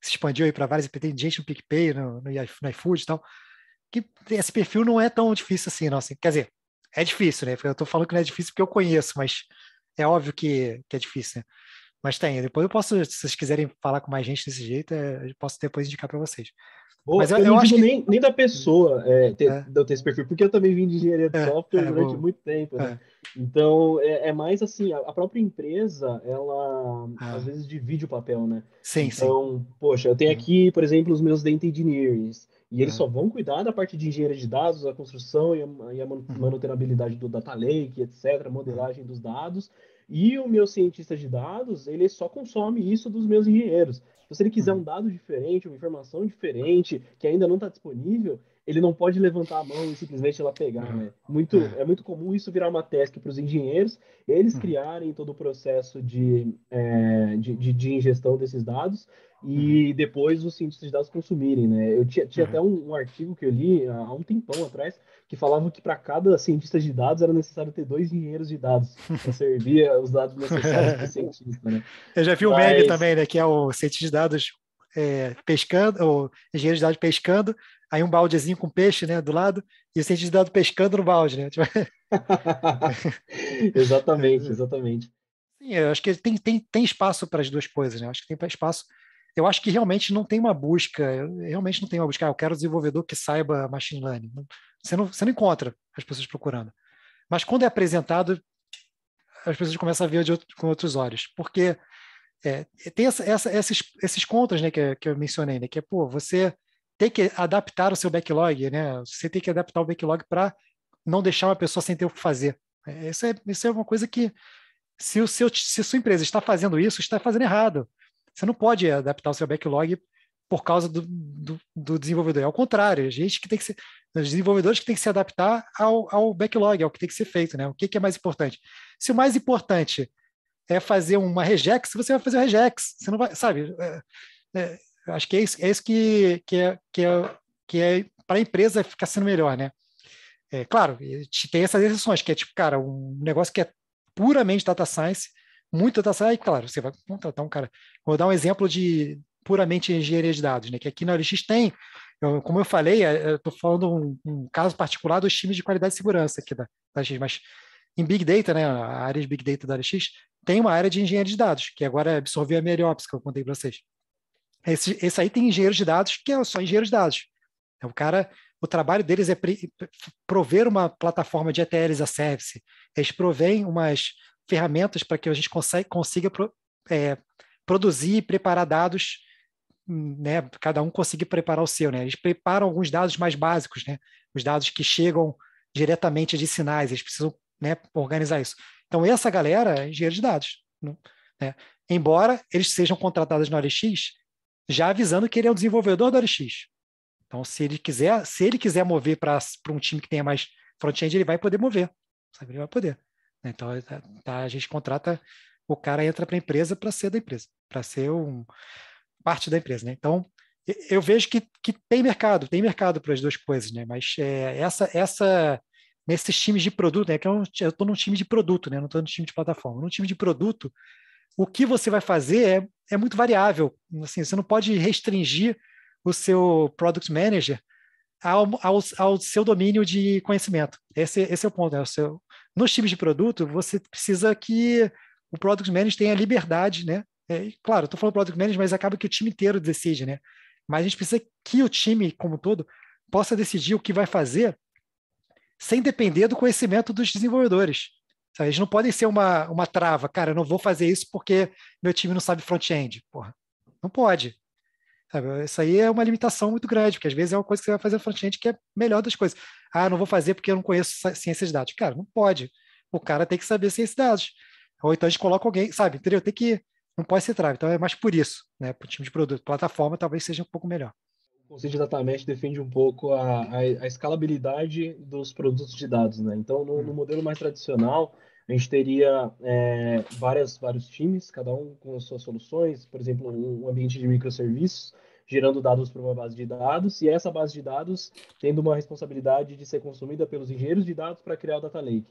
se expandiu aí para várias gente no PicPay, no, no, no iFood e tal, que esse perfil não é tão difícil assim, não. Assim, quer dizer, é difícil, né? Eu estou falando que não é difícil porque eu conheço, mas é óbvio que, que é difícil, né? Mas tem, depois eu posso, se vocês quiserem falar com mais gente desse jeito, é, eu posso depois indicar para vocês. Mas eu, eu não acho que... nem, nem da pessoa é, ter, é. eu ter esse perfil, porque eu também vim de engenharia de é. software é, durante bom. muito tempo. Né? É. Então, é, é, mais assim, a, própria empresa, ela ah. às vezes divide o papel, né? Sim, então, sim. poxa, eu tenho uhum. aqui, por exemplo, os meus data engineers, e eles ah. só vão cuidar da parte de engenharia de dados, a construção e a, e a uhum. manutenabilidade do data lake, etc., modelagem dos dados, e o meu cientista de dados, ele só consome isso dos meus engenheiros. Então, se ele quiser um dado diferente, uma informação diferente, que ainda não está disponível, ele não pode levantar a mão e simplesmente ela pegar, né? Muito, é muito comum isso virar uma task para os engenheiros, eles criarem todo o processo de, é, de, de, de, ingestão desses dados e depois os cientistas de dados consumirem, né? Eu tinha, tinha até um, um, artigo que eu li há um tempão atrás que falava que para cada cientista de dados era necessário ter dois engenheiros de dados para servir os dados necessários para o cientista, né? Eu já vi Mas... o meme também, né? Que é o cientista de dados é, pescando, ou engenheiro de dados pescando, aí um baldezinho com peixe, né, do lado, e o cientista dado pescando no balde, né? Tipo exatamente, exatamente. Sim, eu acho que tem, tem, tem espaço para as duas coisas, né? Eu acho que tem espaço. Eu acho que realmente não tem uma busca, realmente não tem uma busca. Ah, eu quero um desenvolvedor que saiba machine learning. Você não, você não encontra as pessoas procurando. Mas quando é apresentado, as pessoas começam a ver outro, com outros olhos, porque é, tem essa, essa, esses, esses contras né, que, que eu mencionei, né, que é, pô, você tem que adaptar o seu backlog, né? Você tem que adaptar o backlog para não deixar uma pessoa sem ter o que fazer. É, isso é, isso é uma coisa que, se, o seu, se a sua empresa está fazendo isso, está fazendo errado. Você não pode adaptar o seu backlog por causa do, do, do desenvolvedor. É ao contrário, a gente que tem que ser, os desenvolvedores que tem que se adaptar ao, ao backlog, ao que tem que ser feito, né? O que, que é mais importante? Se o mais importante é fazer uma regex, você vai fazer o regex. Você não vai, sabe? É, é eu acho que é isso, é isso que, que é, que é, que é para a empresa ficar sendo melhor, né? É, claro, tem essas exceções, que é tipo, cara, um negócio que é puramente data science, muito data science, claro, você vai contratar um cara. Vou dar um exemplo de puramente engenharia de dados, né? Que aqui na OLX tem, eu, como eu falei, é, estou falando um, um, caso particular dos times de qualidade e segurança aqui da, da OLX, mas em Big Data, né, a área de Big Data da OLX, tem uma área de engenharia de dados, que agora é absorveu a melhor, que eu contei para vocês. Esse, esse aí tem engenheiros de dados que é só engenheiros de dados. é o cara, o trabalho deles é prover uma plataforma de ETLs a service. Eles provêm umas ferramentas para que a gente consiga, consiga pro, é, produzir e preparar dados, né? Cada um consiga preparar o seu, né? Eles preparam alguns dados mais básicos, né? Os dados que chegam diretamente de sinais, eles precisam né, organizar isso. Então, essa galera é engenheiro de dados. Né? Embora eles sejam contratados na OLX, já avisando que ele é o desenvolvedor do ORX. Então, se ele quiser, se ele quiser mover para um time que tenha mais front-end, ele vai poder mover. Sabe? Ele vai poder. Né? Então, é, tá, tá, a gente contrata, o cara entra para a empresa para ser da empresa, para ser um, parte da empresa. Né? Então, eu vejo que, que tem mercado, tem mercado para as duas coisas, né? mas é, essa, essa, nesses times de produto, né? que eu estou num time de produto, né? não estou num time de plataforma, num time de produto, o que você vai fazer é, é muito variável. Assim, você não pode restringir o seu product manager ao, ao, ao seu domínio de conhecimento. Esse, esse é o ponto. Né? O seu, nos times de produto, você precisa que o product manager tenha liberdade, né? É, claro, estou falando product manager, mas acaba que o time inteiro decide, né? Mas a gente precisa que o time como um todo possa decidir o que vai fazer sem depender do conhecimento dos desenvolvedores. Sabe? Eles não podem ser uma, uma trava. Cara, eu não vou fazer isso porque meu time não sabe front-end. Porra, não pode. Sabe? Isso aí é uma limitação muito grande, porque às vezes é uma coisa que você vai fazer front-end que é melhor das coisas. Ah, não vou fazer porque eu não conheço ciências de dados. Cara, não pode. O cara tem que saber ciências de dados. Ou então a gente coloca alguém, sabe? Entendeu? Tem que. Não pode ser trava. Então é mais por isso, né? Para o time de produto. Plataforma talvez seja um pouco melhor conceito de data mesh defende um pouco a, a, a escalabilidade dos produtos de dados, né? Então, no, no hum. modelo mais tradicional, a gente teria é, várias, vários times, cada um com as suas soluções, por exemplo, um ambiente de microserviços, gerando dados para uma base de dados, e essa base de dados tendo uma responsabilidade de ser consumida pelos engenheiros de dados para criar o data lake.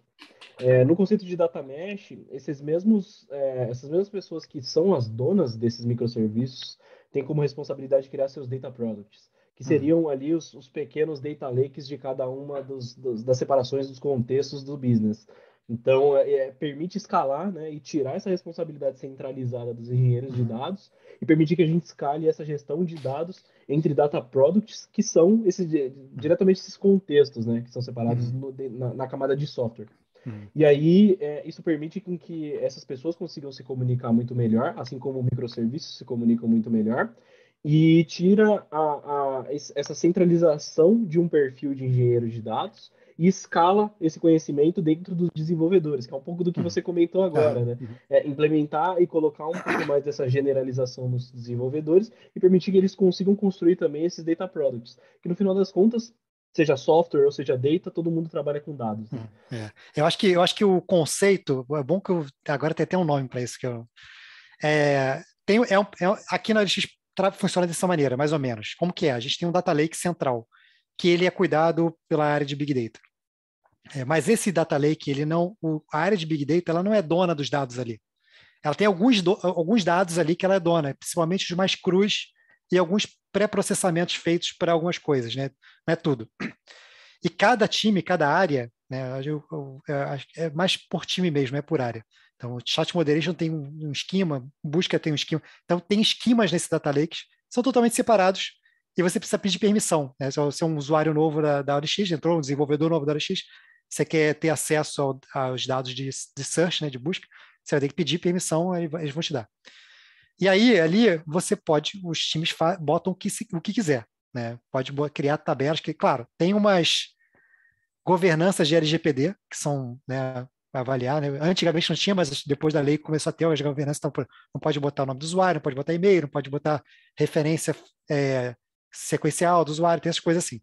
É, no conceito de data mesh, esses mesmos, é, essas mesmas pessoas que são as donas desses microserviços tem como responsabilidade criar seus data products, que uhum. seriam ali os, os, pequenos data lakes de cada uma dos, dos, das separações dos contextos do business. Então, é, é permite escalar né, e tirar essa responsabilidade centralizada dos engenheiros de uhum. dados e permitir que a gente escale essa gestão de dados entre data products, que são esses, diretamente esses contextos né, que são separados uhum. no, na, na camada de software. Uhum. E aí, é, isso permite com que essas pessoas consigam se comunicar muito melhor, assim como microserviços se comunicam muito melhor, e tira a, a, essa centralização de um perfil de engenheiro de dados e escala esse conhecimento dentro dos desenvolvedores, que é um pouco do que uhum. você comentou agora, né? Uhum. É implementar e colocar um pouco mais dessa generalização nos desenvolvedores e permitir que eles consigam construir também esses data products, que no final das contas seja software ou seja data, todo mundo trabalha com dados. Né? É, é. Eu acho que eu acho que o conceito é bom que eu, agora tem até um nome para isso que eu é, é, um, é aqui na gente funciona dessa maneira, mais ou menos. Como que é? A gente tem um data lake central que ele é cuidado pela área de big data. É, mas esse data lake, ele não, o, a área de big data, ela não é dona dos dados ali. Ela tem alguns, do, alguns dados ali que ela é dona, principalmente os mais crus e alguns pré-processamentos feitos para algumas coisas, né? Não é tudo. E cada time, cada área, né? Eu, eu, eu, é, é mais por time mesmo, é por área. Então, o chat moderation tem um, um esquema, busca tem um esquema. Então, tem esquemas nesse data lakes, são totalmente separados e você precisa pedir permissão. Né? Se você é um usuário novo da, da ORX, entrou um desenvolvedor novo da ORX, você quer ter acesso ao, aos dados de, de search, né, de busca, você vai ter que pedir permissão, eles vão te dar. E aí, ali, você pode, os times botam o que, o que quiser. Né? Pode criar tabelas que, claro, tem umas governanças de LGPD, que são né, avaliar. Né? Antigamente não tinha, mas depois da lei começou a ter as governanças. Então, não pode botar o nome do usuário, não pode botar e-mail, não pode botar referência é, sequencial do usuário, tem essas coisas assim.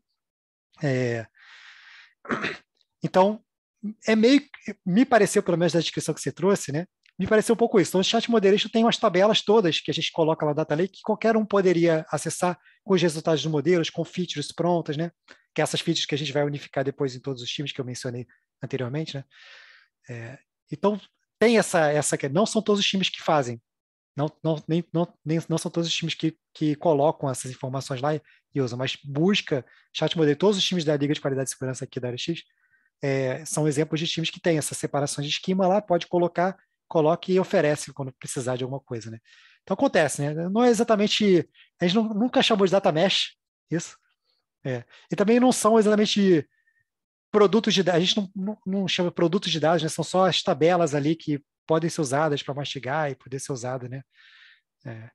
É... Então, é meio me pareceu, pelo menos da descrição que você trouxe, né, me pareceu um pouco isso. Então, o Chat Moderation tem umas tabelas todas que a gente coloca lá na Data Lake que qualquer um poderia acessar com os resultados dos modelos, com features prontas, né? Que é essas features que a gente vai unificar depois em todos os times que eu mencionei anteriormente, né? É, então, tem essa, essa... É, não são todos os times que fazem. Não, não, nem, não, nem, não são todos os times que, que colocam essas informações lá e usam, mas busca Chat modelo. Todos os times da Liga de Qualidade e Segurança aqui da área é, são exemplos de times que têm essa separação de esquema lá, pode colocar coloque e oferece quando precisar de alguma coisa, né? Então acontece, né? Não é exatamente, a gente não, nunca chamou de data mesh, isso. É. E também não são exatamente produtos de dados, a gente não, não, não, chama produtos de dados, né? São só as tabelas ali que podem ser usadas para mastigar e poder ser usada, né? É.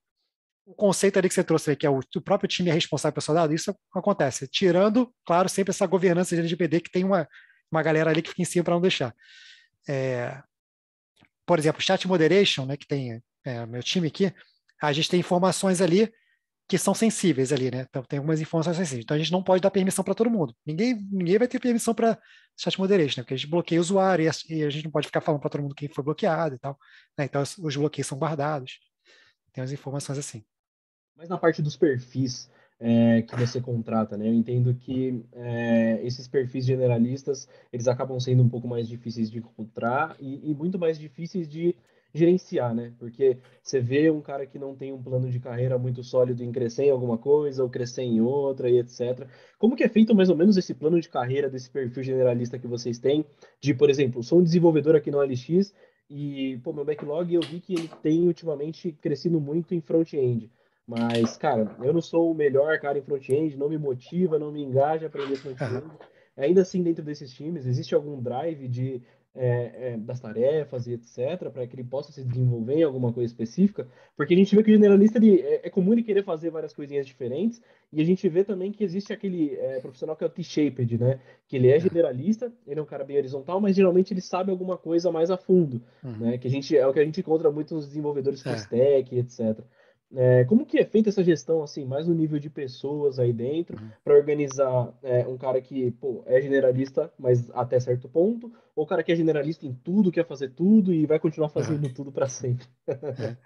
O conceito ali que você trouxe, que é o, o próprio time é responsável pelo seu dado, isso acontece. Tirando, claro, sempre essa governança de LGPD que tem uma, uma galera ali que fica em cima para não deixar. É, por exemplo, chat moderation, né, que tem é, meu time aqui, a gente tem informações ali que são sensíveis ali, né? Então tem algumas informações sensíveis. Então a gente não pode dar permissão para todo mundo. Ninguém, ninguém vai ter permissão para chat moderation, né? porque a gente bloqueia o usuário e a, e a gente não pode ficar falando para todo mundo quem foi bloqueado e tal. Né? Então os bloqueios são guardados. Tem as informações assim. Mas na parte dos perfis, é, que você contrata, né? Eu entendo que é, esses perfis generalistas, eles acabam sendo um pouco mais difíceis de encontrar e, e, muito mais difíceis de gerenciar, né? Porque você vê um cara que não tem um plano de carreira muito sólido em crescer em alguma coisa ou crescer em outra e etc. Como que é feito mais ou menos esse plano de carreira desse perfil generalista que vocês têm? De, por exemplo, sou um desenvolvedor aqui no LX e, pô, meu backlog eu vi que ele tem ultimamente crescido muito em front-end mas, cara, eu não sou o melhor cara em front-end, não me motiva, não me engaja a aprender front-end. Ainda assim, dentro desses times, existe algum drive de, é, é, das tarefas e etc., para que ele possa se desenvolver em alguma coisa específica? Porque a gente vê que o generalista ele, é, é comum ele querer fazer várias coisinhas diferentes, e a gente vê também que existe aquele é, profissional que é o T-shaped, né? Que ele é, é generalista, ele é um cara bem horizontal, mas geralmente ele sabe alguma coisa mais a fundo, uhum. né? Que a gente, é o que a gente encontra muito nos desenvolvedores full é. stack, etc. É, como que é feita essa gestão, assim, mais no nível de pessoas aí dentro, uhum. para organizar é, um cara que, pô, é generalista, mas até certo ponto, ou o cara que é generalista em tudo, quer fazer tudo e vai continuar fazendo uhum. tudo para sempre?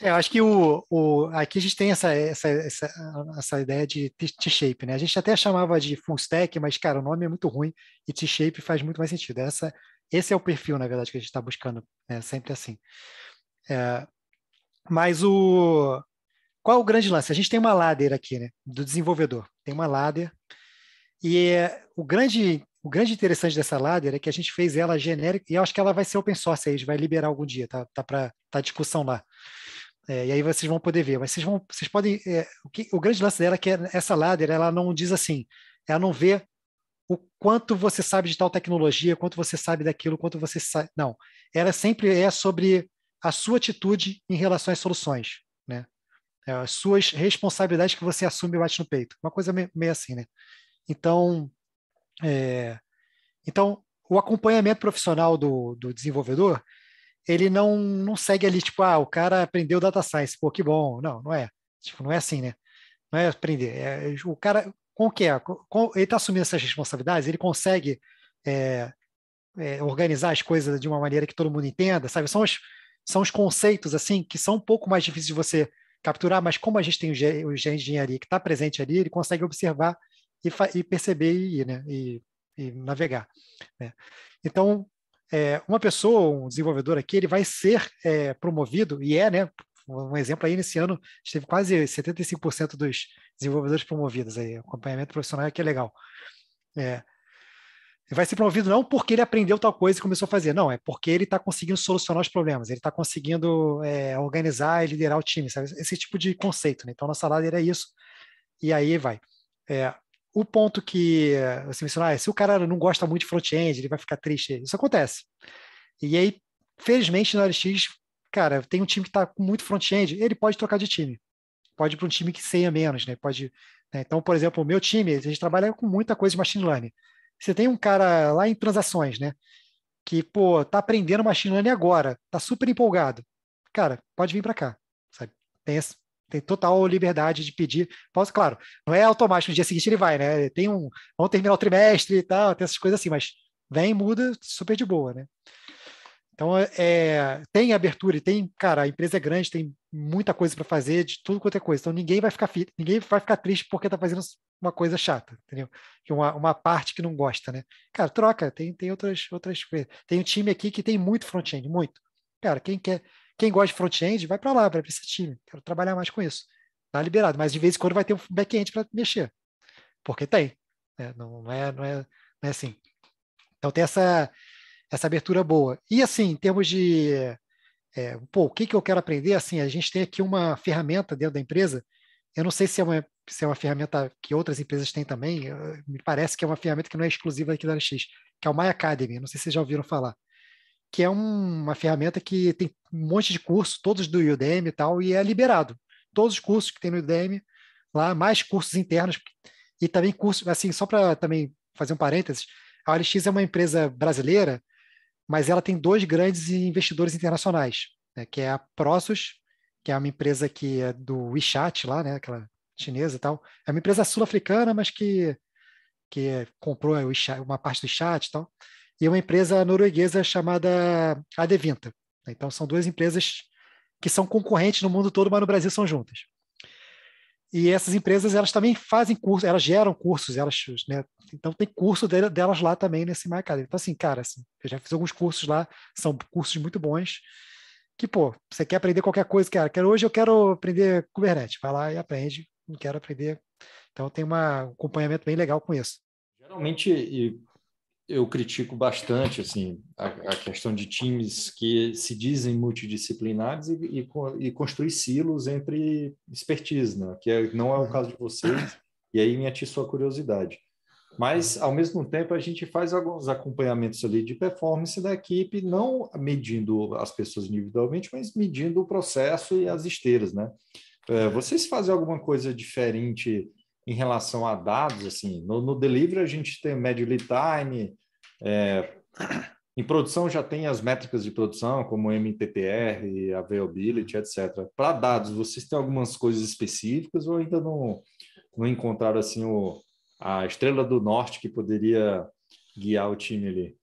É, eu acho que o, o, aqui a gente tem essa, essa, essa, essa ideia de T-shape, né? A gente até chamava de full stack, mas, cara, o nome é muito ruim e T-shape faz muito mais sentido. Essa, esse é o perfil, na verdade, que a gente está buscando, né? Sempre assim. É, mas o qual é o grande lance? A gente tem uma ladder aqui, né, do desenvolvedor. Tem uma ladder e é, o grande o grande interessante dessa ladder é que a gente fez ela genérica e eu acho que ela vai ser open source aí, a gente vai liberar algum dia, tá, tá para tá discussão lá. É, e aí vocês vão poder ver, mas vocês vão, vocês podem, é, o, que, o grande lance dela é que é, essa ladder, ela não diz assim, ela não vê o quanto você sabe de tal tecnologia, quanto você sabe daquilo, quanto você sabe. Não, ela sempre é sobre a sua atitude em relação às soluções, né? É, as suas responsabilidades que você assume e bate no peito. Uma coisa meio assim, né? Então, é, então o acompanhamento profissional do, do desenvolvedor, ele não, não segue ali, tipo, ah, o cara aprendeu data science, pô, que bom. Não, não é. Tipo, não é assim, né? Não é aprender. É, o cara, com o que é? Com, ele está assumindo essas responsabilidades, ele consegue é, é, organizar as coisas de uma maneira que todo mundo entenda, sabe? São os, são os conceitos assim que são um pouco mais difíceis de você capturar, mas como a gente tem o engenheiro de engenharia que está presente ali, ele consegue observar e, e perceber e, né, e, e navegar. Né? Então, é, uma pessoa, um desenvolvedor aqui, ele vai ser é, promovido, e é, né? Um exemplo aí, nesse ano, teve quase 75% dos desenvolvedores promovidos aí, acompanhamento profissional é que é legal. É, vai ser promovido não porque ele aprendeu tal coisa e começou a fazer, não, é porque ele está conseguindo solucionar os problemas, ele está conseguindo é, organizar e liderar o time, sabe? esse tipo de conceito. Né? Então, nossa ladeira é isso, e aí vai. É, o ponto que você mencionou, ah, se o cara não gosta muito de front-end, ele vai ficar triste, isso acontece. E aí, felizmente, no RX, cara, tem um time que está com muito front-end, ele pode trocar de time, pode para um time que tenha menos, né? Pode, né? Então, por exemplo, o meu time, a gente trabalha com muita coisa de machine learning. Você tem um cara lá em transações, né? Que, pô, tá aprendendo machine learning agora, tá super empolgado. Cara, pode vir para cá, sabe? Tem, tem total liberdade de pedir. Posso, claro, não é automático, no dia seguinte ele vai, né? Tem um, vamos terminar o trimestre e tal, tem essas coisas assim, mas vem, muda, super de boa, né? Então, é, é, tem abertura e tem, cara, a empresa é grande, tem muita coisa para fazer, de tudo quanto é coisa. Então, ninguém vai ficar, ninguém vai ficar triste porque está fazendo uma coisa chata, entendeu? Uma, uma parte que não gosta, né? Cara, troca, tem, tem outras, outras coisas. Tem um time aqui que tem muito front-end, muito. Cara, quem quer, quem gosta de front-end, vai para lá, vai para esse time. Quero trabalhar mais com isso. Está liberado, mas de vez em quando vai ter um back-end para mexer, porque tem. Né? Não, não, é, não, é, não é assim. Então, tem essa essa abertura boa. E assim, em termos de é, pô, o que, que eu quero aprender, assim, a gente tem aqui uma ferramenta dentro da empresa. Eu não sei se é uma, se é uma ferramenta que outras empresas têm também, me parece que é uma ferramenta que não é exclusiva aqui da LX, que é o My Academy, não sei se vocês já ouviram falar, que é um, uma ferramenta que tem um monte de cursos todos do Udemy e tal, e é liberado. Todos os cursos que tem no Udemy, lá, mais cursos internos, e também cursos, assim, só para também fazer um parênteses, a OLX é uma empresa brasileira, mas ela tem dois grandes investidores internacionais, né, que é a Prosus, que é uma empresa que é do WeChat lá, né, aquela chinesa e tal. É uma empresa sul-africana, mas que, que comprou WeChat, uma parte do WeChat e tal. E é uma empresa norueguesa chamada Adevinta. Né. Então, são duas empresas que são concorrentes no mundo todo, mas no Brasil são juntas. E essas empresas, elas também fazem cursos, elas geram cursos, elas, né? Então tem curso delas lá também nesse mercado Então assim, cara, assim, eu já fiz alguns cursos lá, são cursos muito bons. Que pô, você quer aprender qualquer coisa, cara? Quero hoje eu quero aprender Kubernetes, vai lá e aprende. Não quero aprender. Então tem um acompanhamento bem legal com isso. Geralmente, eu critico bastante assim a, a, questão de times que se dizem multidisciplinares e, e, e construir silos entre expertise, né? que é, não é o caso de vocês, e aí me atiçou a curiosidade. Mas, ao mesmo tempo, a gente faz alguns acompanhamentos ali de performance da equipe, não medindo as pessoas individualmente, mas medindo o processo e as esteiras, né? É, vocês fazem alguma coisa diferente em relação a dados, assim, no, no delivery a gente tem médio lead time, é, em produção já tem as métricas de produção, como MTTR, availability, etc. Para dados, vocês têm algumas coisas específicas ou ainda não, não encontraram assim, o, a estrela do norte que poderia guiar o time ali?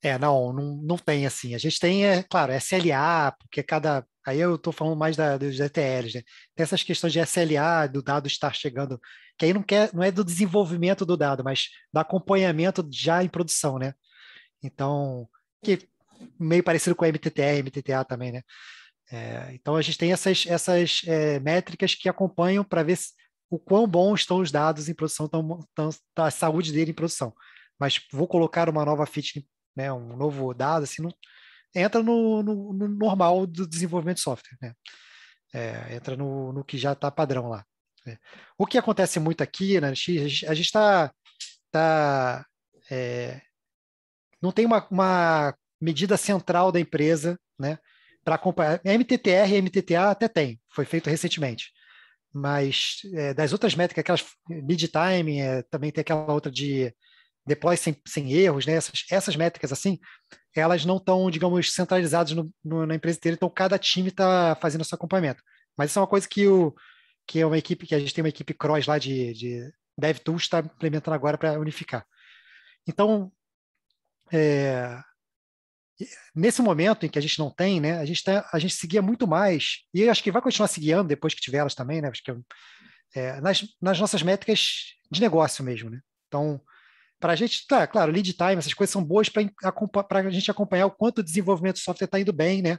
É, não, não, não tem assim. A gente tem, é, claro, SLA, porque cada Aí eu estou falando mais da, dos ETLs, né? Tem essas questões de SLA, do dado estar chegando, que aí não, quer, não é do desenvolvimento do dado, mas do acompanhamento já em produção, né? Então, que meio parecido com a MTTR, MTTA também, né? É, então a gente tem essas, essas é, métricas que acompanham para ver se, o quão bom estão os dados em produção, tão, tão, tá, a saúde dele em produção. Mas vou colocar uma nova feature, né, um novo dado, assim, não, entra no, no, no normal do desenvolvimento de software, né? É, entra no, no, que já está padrão lá. Né? O que acontece muito aqui na né, a gente está. Tá, é, não tem uma, uma, medida central da empresa né, para acompanhar. MTTR e MTTA até tem, foi feito recentemente. Mas é, das outras métricas, aquelas lead time, é, também tem aquela outra de deploy sem, sem erros, né, essas, essas métricas assim, elas não estão, digamos, centralizadas no, no, na empresa inteira, então cada time está fazendo o seu acompanhamento. Mas isso é uma coisa que, o, que é uma equipe, que a gente tem uma equipe cross lá de, de DevTools, está implementando agora para unificar. Então, é, nesse momento em que a gente não tem, né, a gente, tá, a gente seguia muito mais, e acho que vai continuar seguindo depois que tiver elas também, né, acho que, é, nas, nas nossas métricas de negócio mesmo. Né? Então, para a gente, tá, claro, lead time, essas coisas são boas para a gente acompanhar o quanto o desenvolvimento de software está indo bem, né?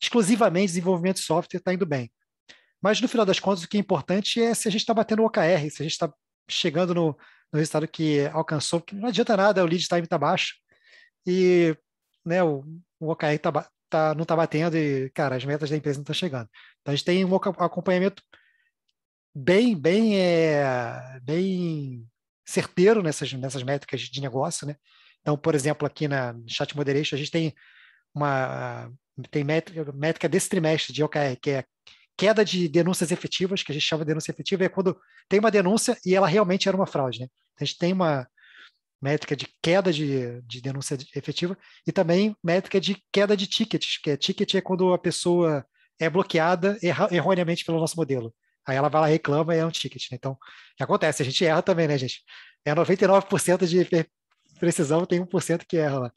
Exclusivamente desenvolvimento de software está indo bem. Mas no final das contas, o que é importante é se a gente está batendo o OKR, se a gente está chegando no, no, resultado que alcançou, porque não adianta nada, o lead time está baixo e né, o, o OKR tá, tá, não está batendo e, cara, as metas da empresa não estão chegando. Então a gente tem um acompanhamento bem, bem, é, bem certeiro nessas, nessas métricas de negócio, né? Então, por exemplo, aqui na Chat Moderation, a gente tem uma tem métrica, métrica desse trimestre de OKR, que é queda de denúncias efetivas, que a gente chama de denúncia efetiva, é quando tem uma denúncia e ela realmente era uma fraude, né? Então, a gente tem uma métrica de queda de, de denúncia efetiva e também métrica de queda de tickets, que é ticket é quando a pessoa é bloqueada erroneamente pelo nosso modelo. Aí ela vai lá, reclama e é um ticket. Né? Então, que acontece? A gente erra também, né, gente? É 99% de precisão, tem 1% que erra lá.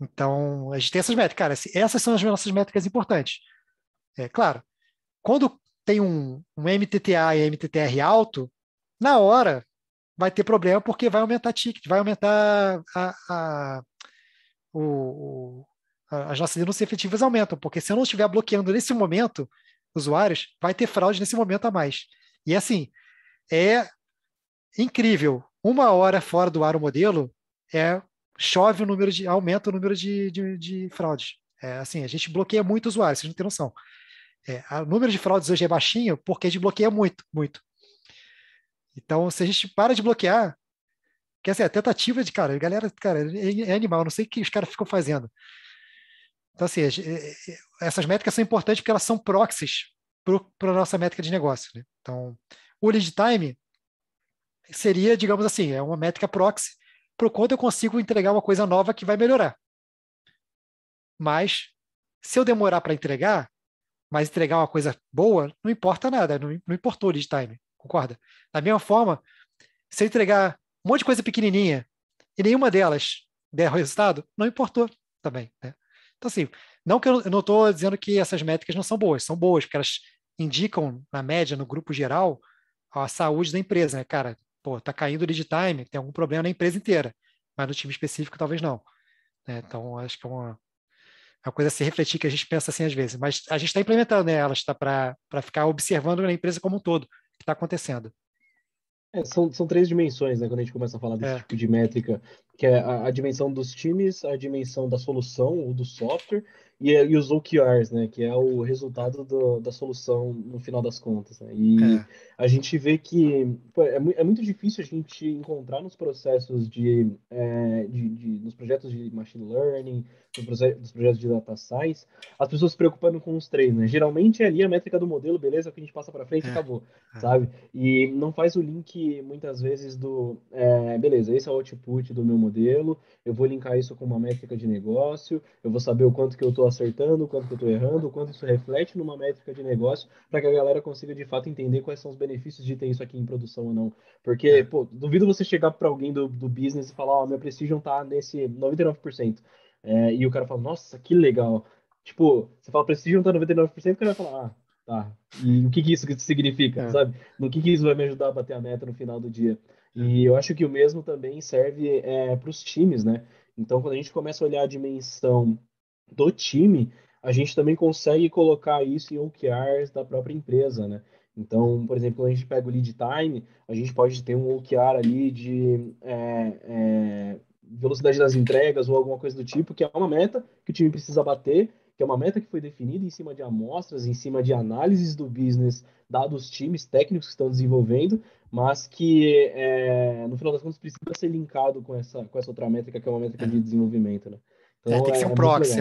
Então, a gente tem essas métricas. Cara, essas são as nossas métricas importantes. É claro, quando tem um, um MTTA e MTTR alto, na hora vai ter problema porque vai aumentar ticket, vai aumentar a, a, o, o, as nossas denúncias efetivas aumentam, porque se eu não estiver bloqueando nesse momento, usuários, vai ter fraude nesse momento a mais. E assim, é incrível. Uma hora fora do ar o modelo, é, chove o número de. aumenta o número de, de, de fraudes. É, assim, a gente bloqueia muito usuários, vocês não têm noção. É, o número de fraudes hoje é baixinho porque a gente bloqueia muito, muito. Então, se a gente para de bloquear, quer dizer, a tentativa de, cara, galera, cara, é, é animal, não sei o que os caras ficam fazendo. Então, assim, eh, eh, essas métricas são importantes porque elas são proxies para a nossa métrica de negócio. Né? Então, o lead time seria, digamos assim, é uma métrica proxy para o quanto eu consigo entregar uma coisa nova que vai melhorar. Mas, se eu demorar para entregar, mas entregar uma coisa boa, não importa nada, não, não importou o lead time, concorda? Da mesma forma, se eu entregar um monte de coisa pequenininha e nenhuma delas der resultado, não importou também. Né? Então, assim, não que eu, eu não estou dizendo que essas métricas não são boas, são boas, porque elas indicam, na média, no grupo geral, a saúde da empresa, né? Cara, pô, tá caindo o lead time, tem algum problema na empresa inteira, mas no time específico talvez não. Né? Então, acho que é uma, é uma coisa a se refletir que a gente pensa assim às vezes, mas a gente está implementando né? ela, está para ficar observando na empresa como um todo o que está acontecendo. É, são, são três dimensões, né? Quando a gente começa a falar desse é. tipo de métrica, que é a, a dimensão dos times, a dimensão da solução ou do software e, é, e os OKRs, né, que é o resultado do, da solução no final das contas. Né? E é. a gente vê que pô, é, é, muito difícil a gente encontrar nos processos de, é, de, de nos projetos de machine learning, nos, nos, projetos de data science, as pessoas se preocupando com os três. Né? Geralmente é ali a métrica do modelo, beleza, o que a gente passa para frente, é. acabou, é. sabe? E não faz o link muitas vezes do, beleza, esse é o output do meu modelo, eu vou linkar isso com uma métrica de negócio, eu vou saber o quanto que eu estou acertando, quanto que eu estou errando, quanto isso reflete numa métrica de negócio, para que a galera consiga de fato entender quais são os benefícios de ter isso aqui em produção ou não. Porque, é. pô, duvido você chegar para alguém do, do business e falar, ó, oh, minha Precision tá nesse 99%. É, e o cara fala, nossa, que legal. Tipo, você fala Precision tá 99%, o cara vai falar, ah, tá. E o que, que isso significa, é. sabe? No que, que isso vai me ajudar a bater a meta no final do dia? E é. eu acho que o mesmo também serve é, para os times, né? Então, quando a gente começa a olhar a dimensão do time, a gente também consegue colocar isso em OKRs da própria empresa, né? Então, por exemplo, quando a gente pega o lead time, a gente pode ter um OKR ali de é, é, velocidade das entregas ou alguma coisa do tipo, que é uma meta que o time precisa bater, que é uma meta que foi definida em cima de amostras, em cima de análises do business, dados times técnicos que estão desenvolvendo, mas que é, no final das contas precisa ser linkado com essa, com essa outra métrica, que é uma métrica de desenvolvimento, né? Então, é, tem que ser um é proxy.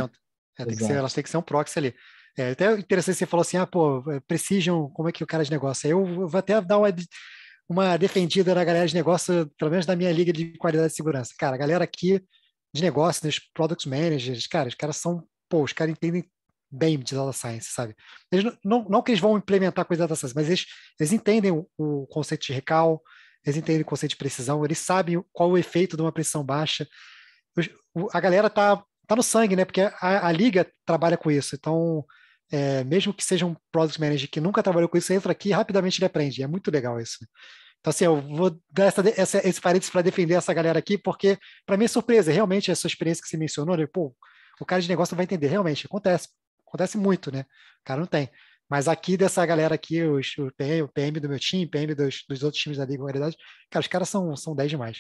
É, tem ser, elas têm que ser um proxy ali. É até interessante você falou assim, ah, pô, é, Precision, como é que é o cara de negócio Eu vou até dar uma, uma defendida na galera de negócio, pelo menos da minha liga de qualidade e segurança. Cara, a galera aqui de negócio, dos product managers, cara, os caras são, pô, os caras entendem bem de data science, sabe? Eles não, não, não que eles vão implementar coisa de data science, mas eles, eles entendem o, o conceito de recal, eles entendem o conceito de precisão, eles sabem qual o efeito de uma pressão baixa. A galera tá tá no sangue, né? Porque a, a liga trabalha com isso. Então, é, mesmo que seja um product manager que nunca trabalhou com isso, entra aqui e rapidamente ele aprende. É muito legal isso. Então, assim, eu vou dar essa, essa, esse parênteses para defender essa galera aqui, porque, para mim, é surpresa. Realmente, essa experiência que você mencionou, né? Pô, o cara de negócio vai entender. Realmente, acontece. Acontece muito, né? O cara não tem. Mas aqui dessa galera aqui, os, o, PM, o PM do meu time, PM dos, dos outros times da Liga, na realidade, cara, os caras são, são 10 demais.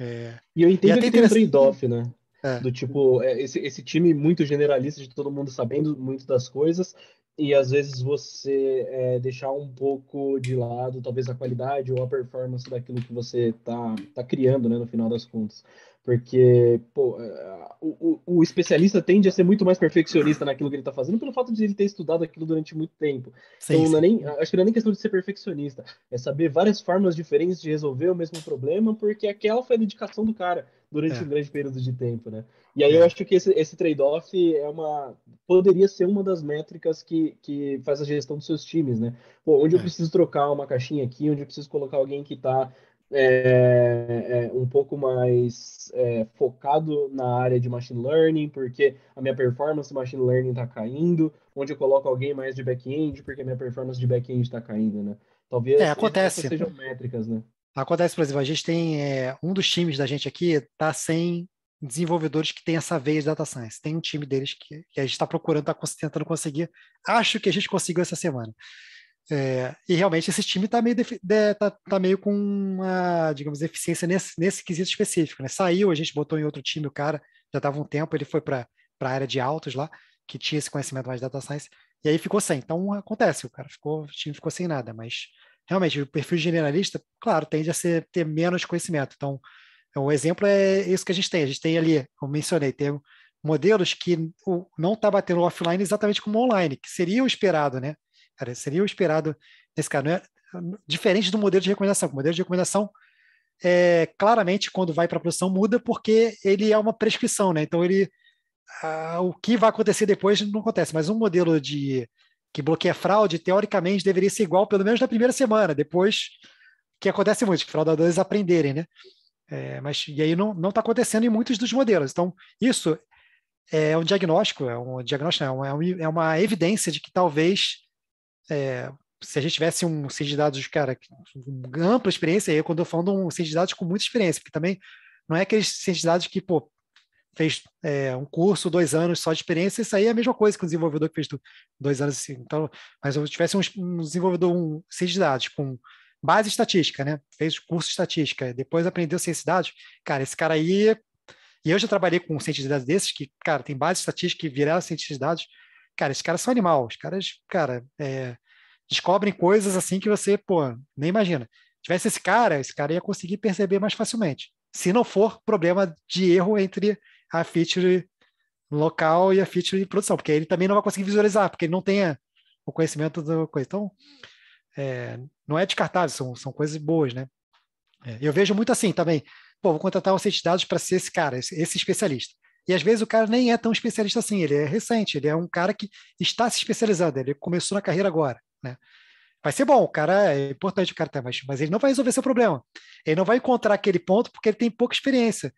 É... E eu entendo e é que tem um trade-off, né? É. Do tipo, é, esse, esse time muito generalista de todo mundo sabendo muito das coisas, e às vezes você é, deixar um pouco de lado talvez a qualidade ou a performance daquilo que você tá, tá criando, né, no final das contas. Porque, pô, é, o, o, o, especialista tende a ser muito mais perfeccionista naquilo que ele está fazendo pelo fato de ele ter estudado aquilo durante muito tempo. Sim, então, Não é nem, acho que não é nem questão de ser perfeccionista. É saber várias formas diferentes de resolver o mesmo problema, porque aquela foi a dedicação do cara durante é. um grande período de tempo, né? E aí é. eu acho que esse, esse trade-off é uma... Poderia ser uma das métricas que, que faz a gestão dos seus times, né? Pô, onde eu é. preciso trocar uma caixinha aqui, onde eu preciso colocar alguém que está é, é, um pouco mais é, focado na área de machine learning, porque a minha performance de machine learning está caindo, onde eu coloco alguém mais de back-end, porque a minha performance de back-end está caindo, né? Talvez é, acontece. sejam métricas, né? Acontece, por exemplo, a gente tem é, um dos times da gente aqui está sem desenvolvedores que tem essa veia de data science. Tem um time deles que, que a gente está procurando, está tentando conseguir. Acho que a gente conseguiu essa semana. É, e realmente esse time está meio, de, tá, tá meio com uma, digamos, deficiência nesse, nesse quesito específico. Né? Saiu, a gente botou em outro time o cara, já estava um tempo, ele foi para a área de altos lá, que tinha esse conhecimento mais de data science, e aí ficou sem. Então acontece, o cara ficou, o time ficou sem nada, mas realmente o perfil generalista, claro, tende a ser, ter menos conhecimento. Então, o é, exemplo é isso que a gente tem. A gente tem ali, como mencionei, tem modelos que não está batendo offline exatamente como online, que seria o esperado, né? Cara, seria o esperado nesse caso. É? Diferente do modelo de recomendação. O modelo de recomendação, é, claramente, quando vai para a produção, muda porque ele é uma prescrição, né? Então, ele, o que vai acontecer depois não acontece. Mas um modelo de que bloqueia fraude, teoricamente, deveria ser igual, pelo menos na primeira semana. Depois, que acontece muito, que fraudadores aprenderem, né? É, mas e aí não está acontecendo em muitos dos modelos. Então, isso é um diagnóstico, é um diagnóstico, é, é, uma evidência de que talvez é, se a gente tivesse um cientista de dados, cara, com ampla experiência, aí quando eu falo de um cientista de dados com muita experiência, porque também não é aqueles cientistas de dados que, pô, fez é, um curso, dois anos só de experiência, isso aí é a mesma coisa que um desenvolvedor que fez dois anos. Assim. Então, mas se eu tivesse um, um desenvolvedor, um cientista de dados com base estatística, né? Fez curso de estatística, depois aprendeu ciência de dados, cara, esse cara aí. E eu já trabalhei com cientistas de dados desses, que, cara, tem base estatística e viraram cientistas de dados Cara, esses caras é são animal. Os caras, cara, é, descobrem coisas assim que você, pô, nem imagina. Tivesse esse cara, esse cara ia conseguir perceber mais facilmente. Se não for problema de erro entre a feature local e a feature de produção, porque ele também não vai conseguir visualizar, porque ele não tem o conhecimento da coisa. Então, é, não é descartável, são, são coisas boas, né? É, eu vejo muito assim também. Pô, vou contratar um cientista de dados para ser esse cara, esse, esse especialista. E às vezes o cara nem é tão especialista assim, ele é recente, ele é um cara que está se especializando, ele começou na carreira agora, né? Vai ser bom, o cara é importante o cara ter tá, mas, mas ele não vai resolver seu problema. Ele não vai encontrar aquele ponto porque ele tem pouca experiência.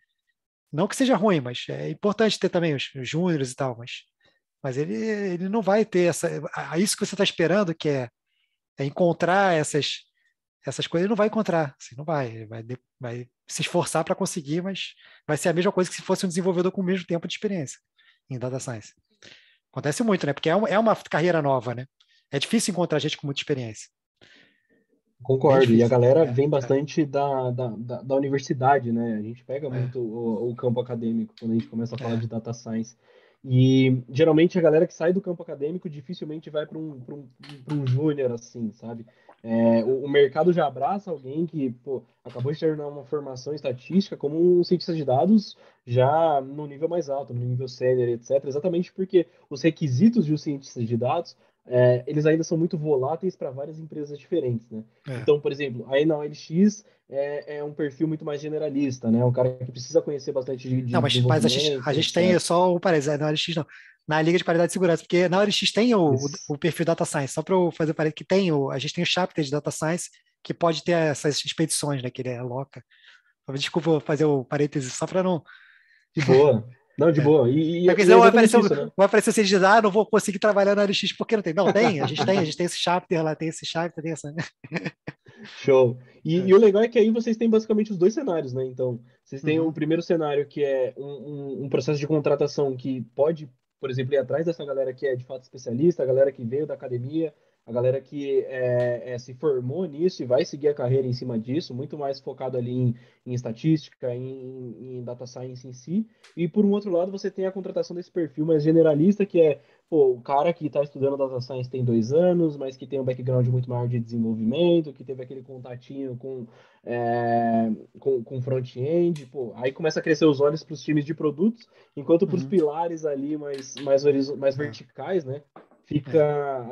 Não que seja ruim, mas é importante ter também os, os júniores e tal, mas, mas ele, ele não vai ter essa. Isso que você está esperando, que é, é encontrar essas, essas coisas ele não vai encontrar, assim, não vai, vai, vai se esforçar para conseguir, mas vai ser a mesma coisa que se fosse um desenvolvedor com o mesmo tempo de experiência em data science. Acontece muito, né? Porque é uma, é uma carreira nova, né? É difícil encontrar gente com muita experiência. Concordo, é e a galera vem é. bastante é. da, da, da, universidade, né? A gente pega é. muito o, o, campo acadêmico quando a gente começa a falar é. de data science. E geralmente a galera que sai do campo acadêmico dificilmente vai para um, pra um, um júnior, assim, sabe? É, o, o, mercado já abraça alguém que pô, acabou de terminar uma formação estatística como um cientista de dados já no nível mais alto, no nível sênior, etc. Exatamente porque os requisitos de um cientista de dados é, eles ainda são muito voláteis para várias empresas diferentes, né? É. Então, por exemplo, aí na OLX é, é, um perfil muito mais generalista, né? Um cara que precisa conhecer bastante de, de Não, mas, mas a gente, a gente tem só o parece, na OLX não na Liga de Paridade e Segurança, porque na ORX tem o, o, o perfil Data Science, só para eu fazer parede que tem, o, a gente tem o chapter de Data Science, que pode ter essas expedições, né, que ele é loca. Desculpa fazer o parênteses, só para não... De boa. Não, de é. boa. E, porque é senão não vai aparecer, isso, né? vai aparecer vocês dizem, ah, não vou conseguir trabalhar na ORX, porque não tem. Não, tem, a gente tem, a gente tem esse chapter lá, tem esse chapter, tem essa. Né? Show. E, é. e, o legal é que aí vocês têm basicamente os dois cenários, né? Então, vocês têm uhum. o primeiro cenário que é um, um, um, processo de contratação que pode por exemplo, ir atrás dessa galera que é de fato especialista, a galera que veio da academia, a galera que é, é, se formou nisso e vai seguir a carreira em cima disso, muito mais focado ali em, em estatística, em, em, data science em si. E por um outro lado, você tem a contratação desse perfil mais generalista, que é pô, cara que está estudando data science tem dois anos, mas que tem um background muito maior de desenvolvimento, que teve aquele contatinho com, é, com, com front-end, pô, aí começa a crescer os olhos para os times de produtos, enquanto para os uhum. pilares ali mais, mais, mais é. verticais, né? Fica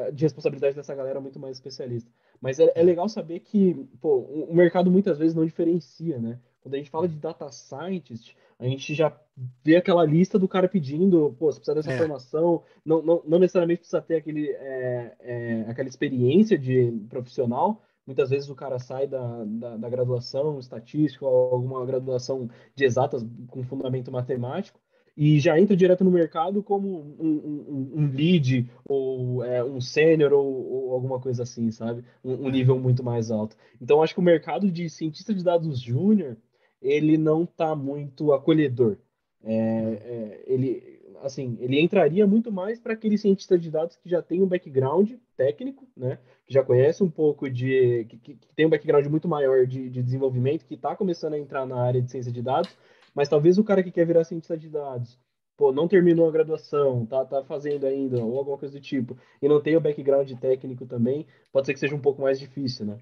é. de responsabilidade dessa galera muito mais especialista. Mas é, é legal saber que pô, o mercado muitas vezes não diferencia, né? Quando a gente fala é. de data scientist, a gente já vê aquela lista do cara pedindo, pô, você precisa dessa é. formação, não, não, não, necessariamente precisa ter aquele, é, é, aquela experiência de profissional, muitas vezes o cara sai da, da, da graduação estatística ou alguma graduação de exatas com fundamento matemático, e já entra direto no mercado como um, um, um lead ou é, um sênior ou, ou, alguma coisa assim, sabe? Um, um, nível muito mais alto. Então, acho que o mercado de cientista de dados júnior ele não está muito acolhedor. É, é, ele, assim, ele entraria muito mais para aquele cientista de dados que já tem um background técnico, né? Que já conhece um pouco de. que, que tem um background muito maior de, de desenvolvimento, que está começando a entrar na área de ciência de dados, mas talvez o cara que quer virar cientista de dados, pô, não terminou a graduação, tá, tá fazendo ainda, ou alguma coisa do tipo, e não tem o background técnico também, pode ser que seja um pouco mais difícil, né?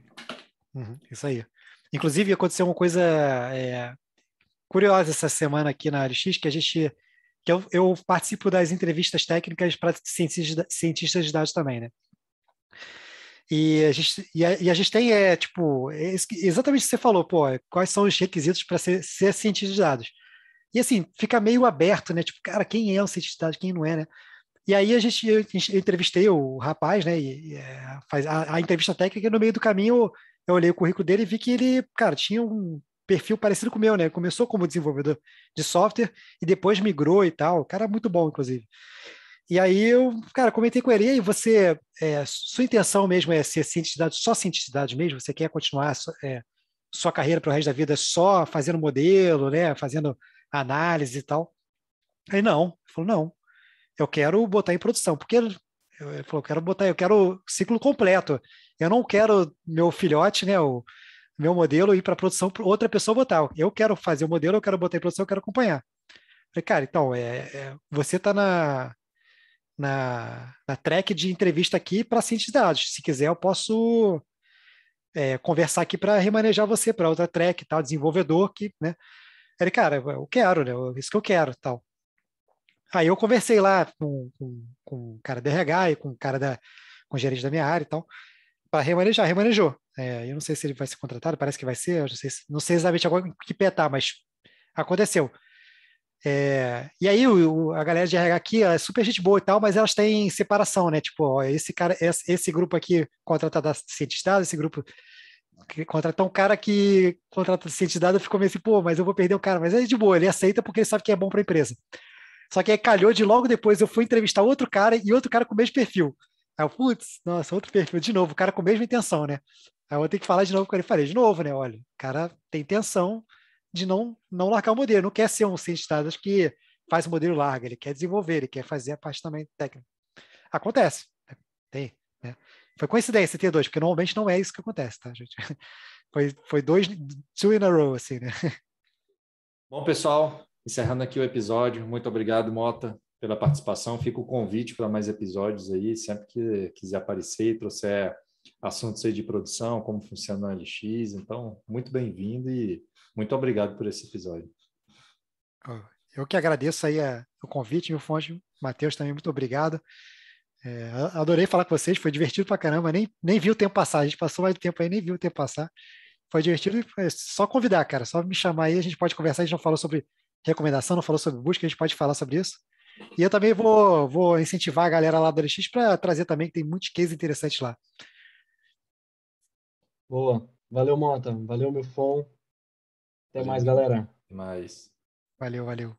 Uhum, isso aí. Inclusive, aconteceu uma coisa é, curiosa essa semana aqui na Área que a gente. Que eu, eu participo das entrevistas técnicas para cientistas, cientistas de dados também, né? E a gente, e a, e a gente tem, é, tipo, é exatamente o que você falou, pô, é, quais são os requisitos para ser, ser cientista de dados? E assim, fica meio aberto, né? Tipo, cara, quem é o cientista de dados, quem não é, né? E aí a gente, eu, eu entrevistei o rapaz, né? E, é, faz, a, a, entrevista técnica e no meio do caminho eu olhei o currículo dele e vi que ele, cara, tinha um perfil parecido com o meu, né? Começou como desenvolvedor de software e depois migrou e tal. cara é muito bom, inclusive. E aí eu, cara, comentei com ele, e aí você, é, sua intenção mesmo é ser cientista de dados, só cientista de dados mesmo? Você quer continuar é, sua carreira para o resto da vida só fazendo modelo, né? Fazendo análise e tal? Aí não. Ele falou, não. Eu quero botar em produção, porque ele falou, eu quero botar, eu quero ciclo completo. Eu não quero meu filhote, né, o meu modelo ir para produção para outra pessoa botar. Eu quero fazer o modelo, eu quero botar em produção, eu quero acompanhar. Eu falei, cara, então, é, é você está na, na, na track de entrevista aqui para ciência de dados. Se quiser, eu posso é, conversar aqui para remanejar você para outra track, tal, desenvolvedor, que, né? Ele, cara, eu quero, né? Isso que eu quero, tal. Aí eu conversei lá com, com, com o cara da RH e com o cara da com o gerente da minha área e tal, para remanejar, remanejou. É, eu não sei se ele vai ser contratado, parece que vai ser, não sei, não sei exatamente agora em que pé tá, mas aconteceu. É, e aí o, a galera de RH aqui é super gente boa e tal, mas elas têm separação, né? Tipo, ó, esse cara, esse, esse grupo aqui contrata da cientista, esse grupo que contrata um cara que contrata cientista, eu fico meio assim, pô, mas eu vou perder o cara, mas é de boa, ele aceita porque ele sabe que é bom para a empresa. Só que aí calhou de logo depois eu fui entrevistar outro cara e outro cara com o mesmo perfil. Aí eu, putz, nossa, outro perfil de novo, o cara com a mesma intenção, né? Aí eu vou ter que falar de novo com ele. Falei, de novo, né? Olha, o cara tem intenção de não, não largar o modelo, não quer ser um cientista de que faz o modelo larga, ele quer desenvolver, ele quer fazer a parte também técnica. Acontece. Tem, né? Foi coincidência ter dois, porque normalmente não é isso que acontece, tá, gente? Foi, foi dois, two in a row, assim, né? Bom, pessoal, Encerrando aqui o episódio, muito obrigado, Mota, pela participação. Fica o convite para mais episódios aí, sempre que quiser aparecer e trouxer assuntos aí de produção, como funciona o LX. Então, muito bem-vindo e muito obrigado por esse episódio. Eu que agradeço aí é, o convite, meu fonte, Matheus também, muito obrigado. É, adorei falar com vocês, foi divertido pra caramba, nem, nem vi o tempo passar, a gente passou mais tempo aí, nem viu o tempo passar. Foi divertido, foi é, só convidar, cara, só me chamar aí, a gente pode conversar, a gente já falou sobre recomendação, não falou sobre busca, a gente pode falar sobre isso. E eu também vou, vou incentivar a galera lá do LX para trazer também, que tem muitos cases interessantes lá. Boa. Valeu, Mota. Valeu, meu fone. Até valeu. mais, galera. Até mais. Valeu, valeu.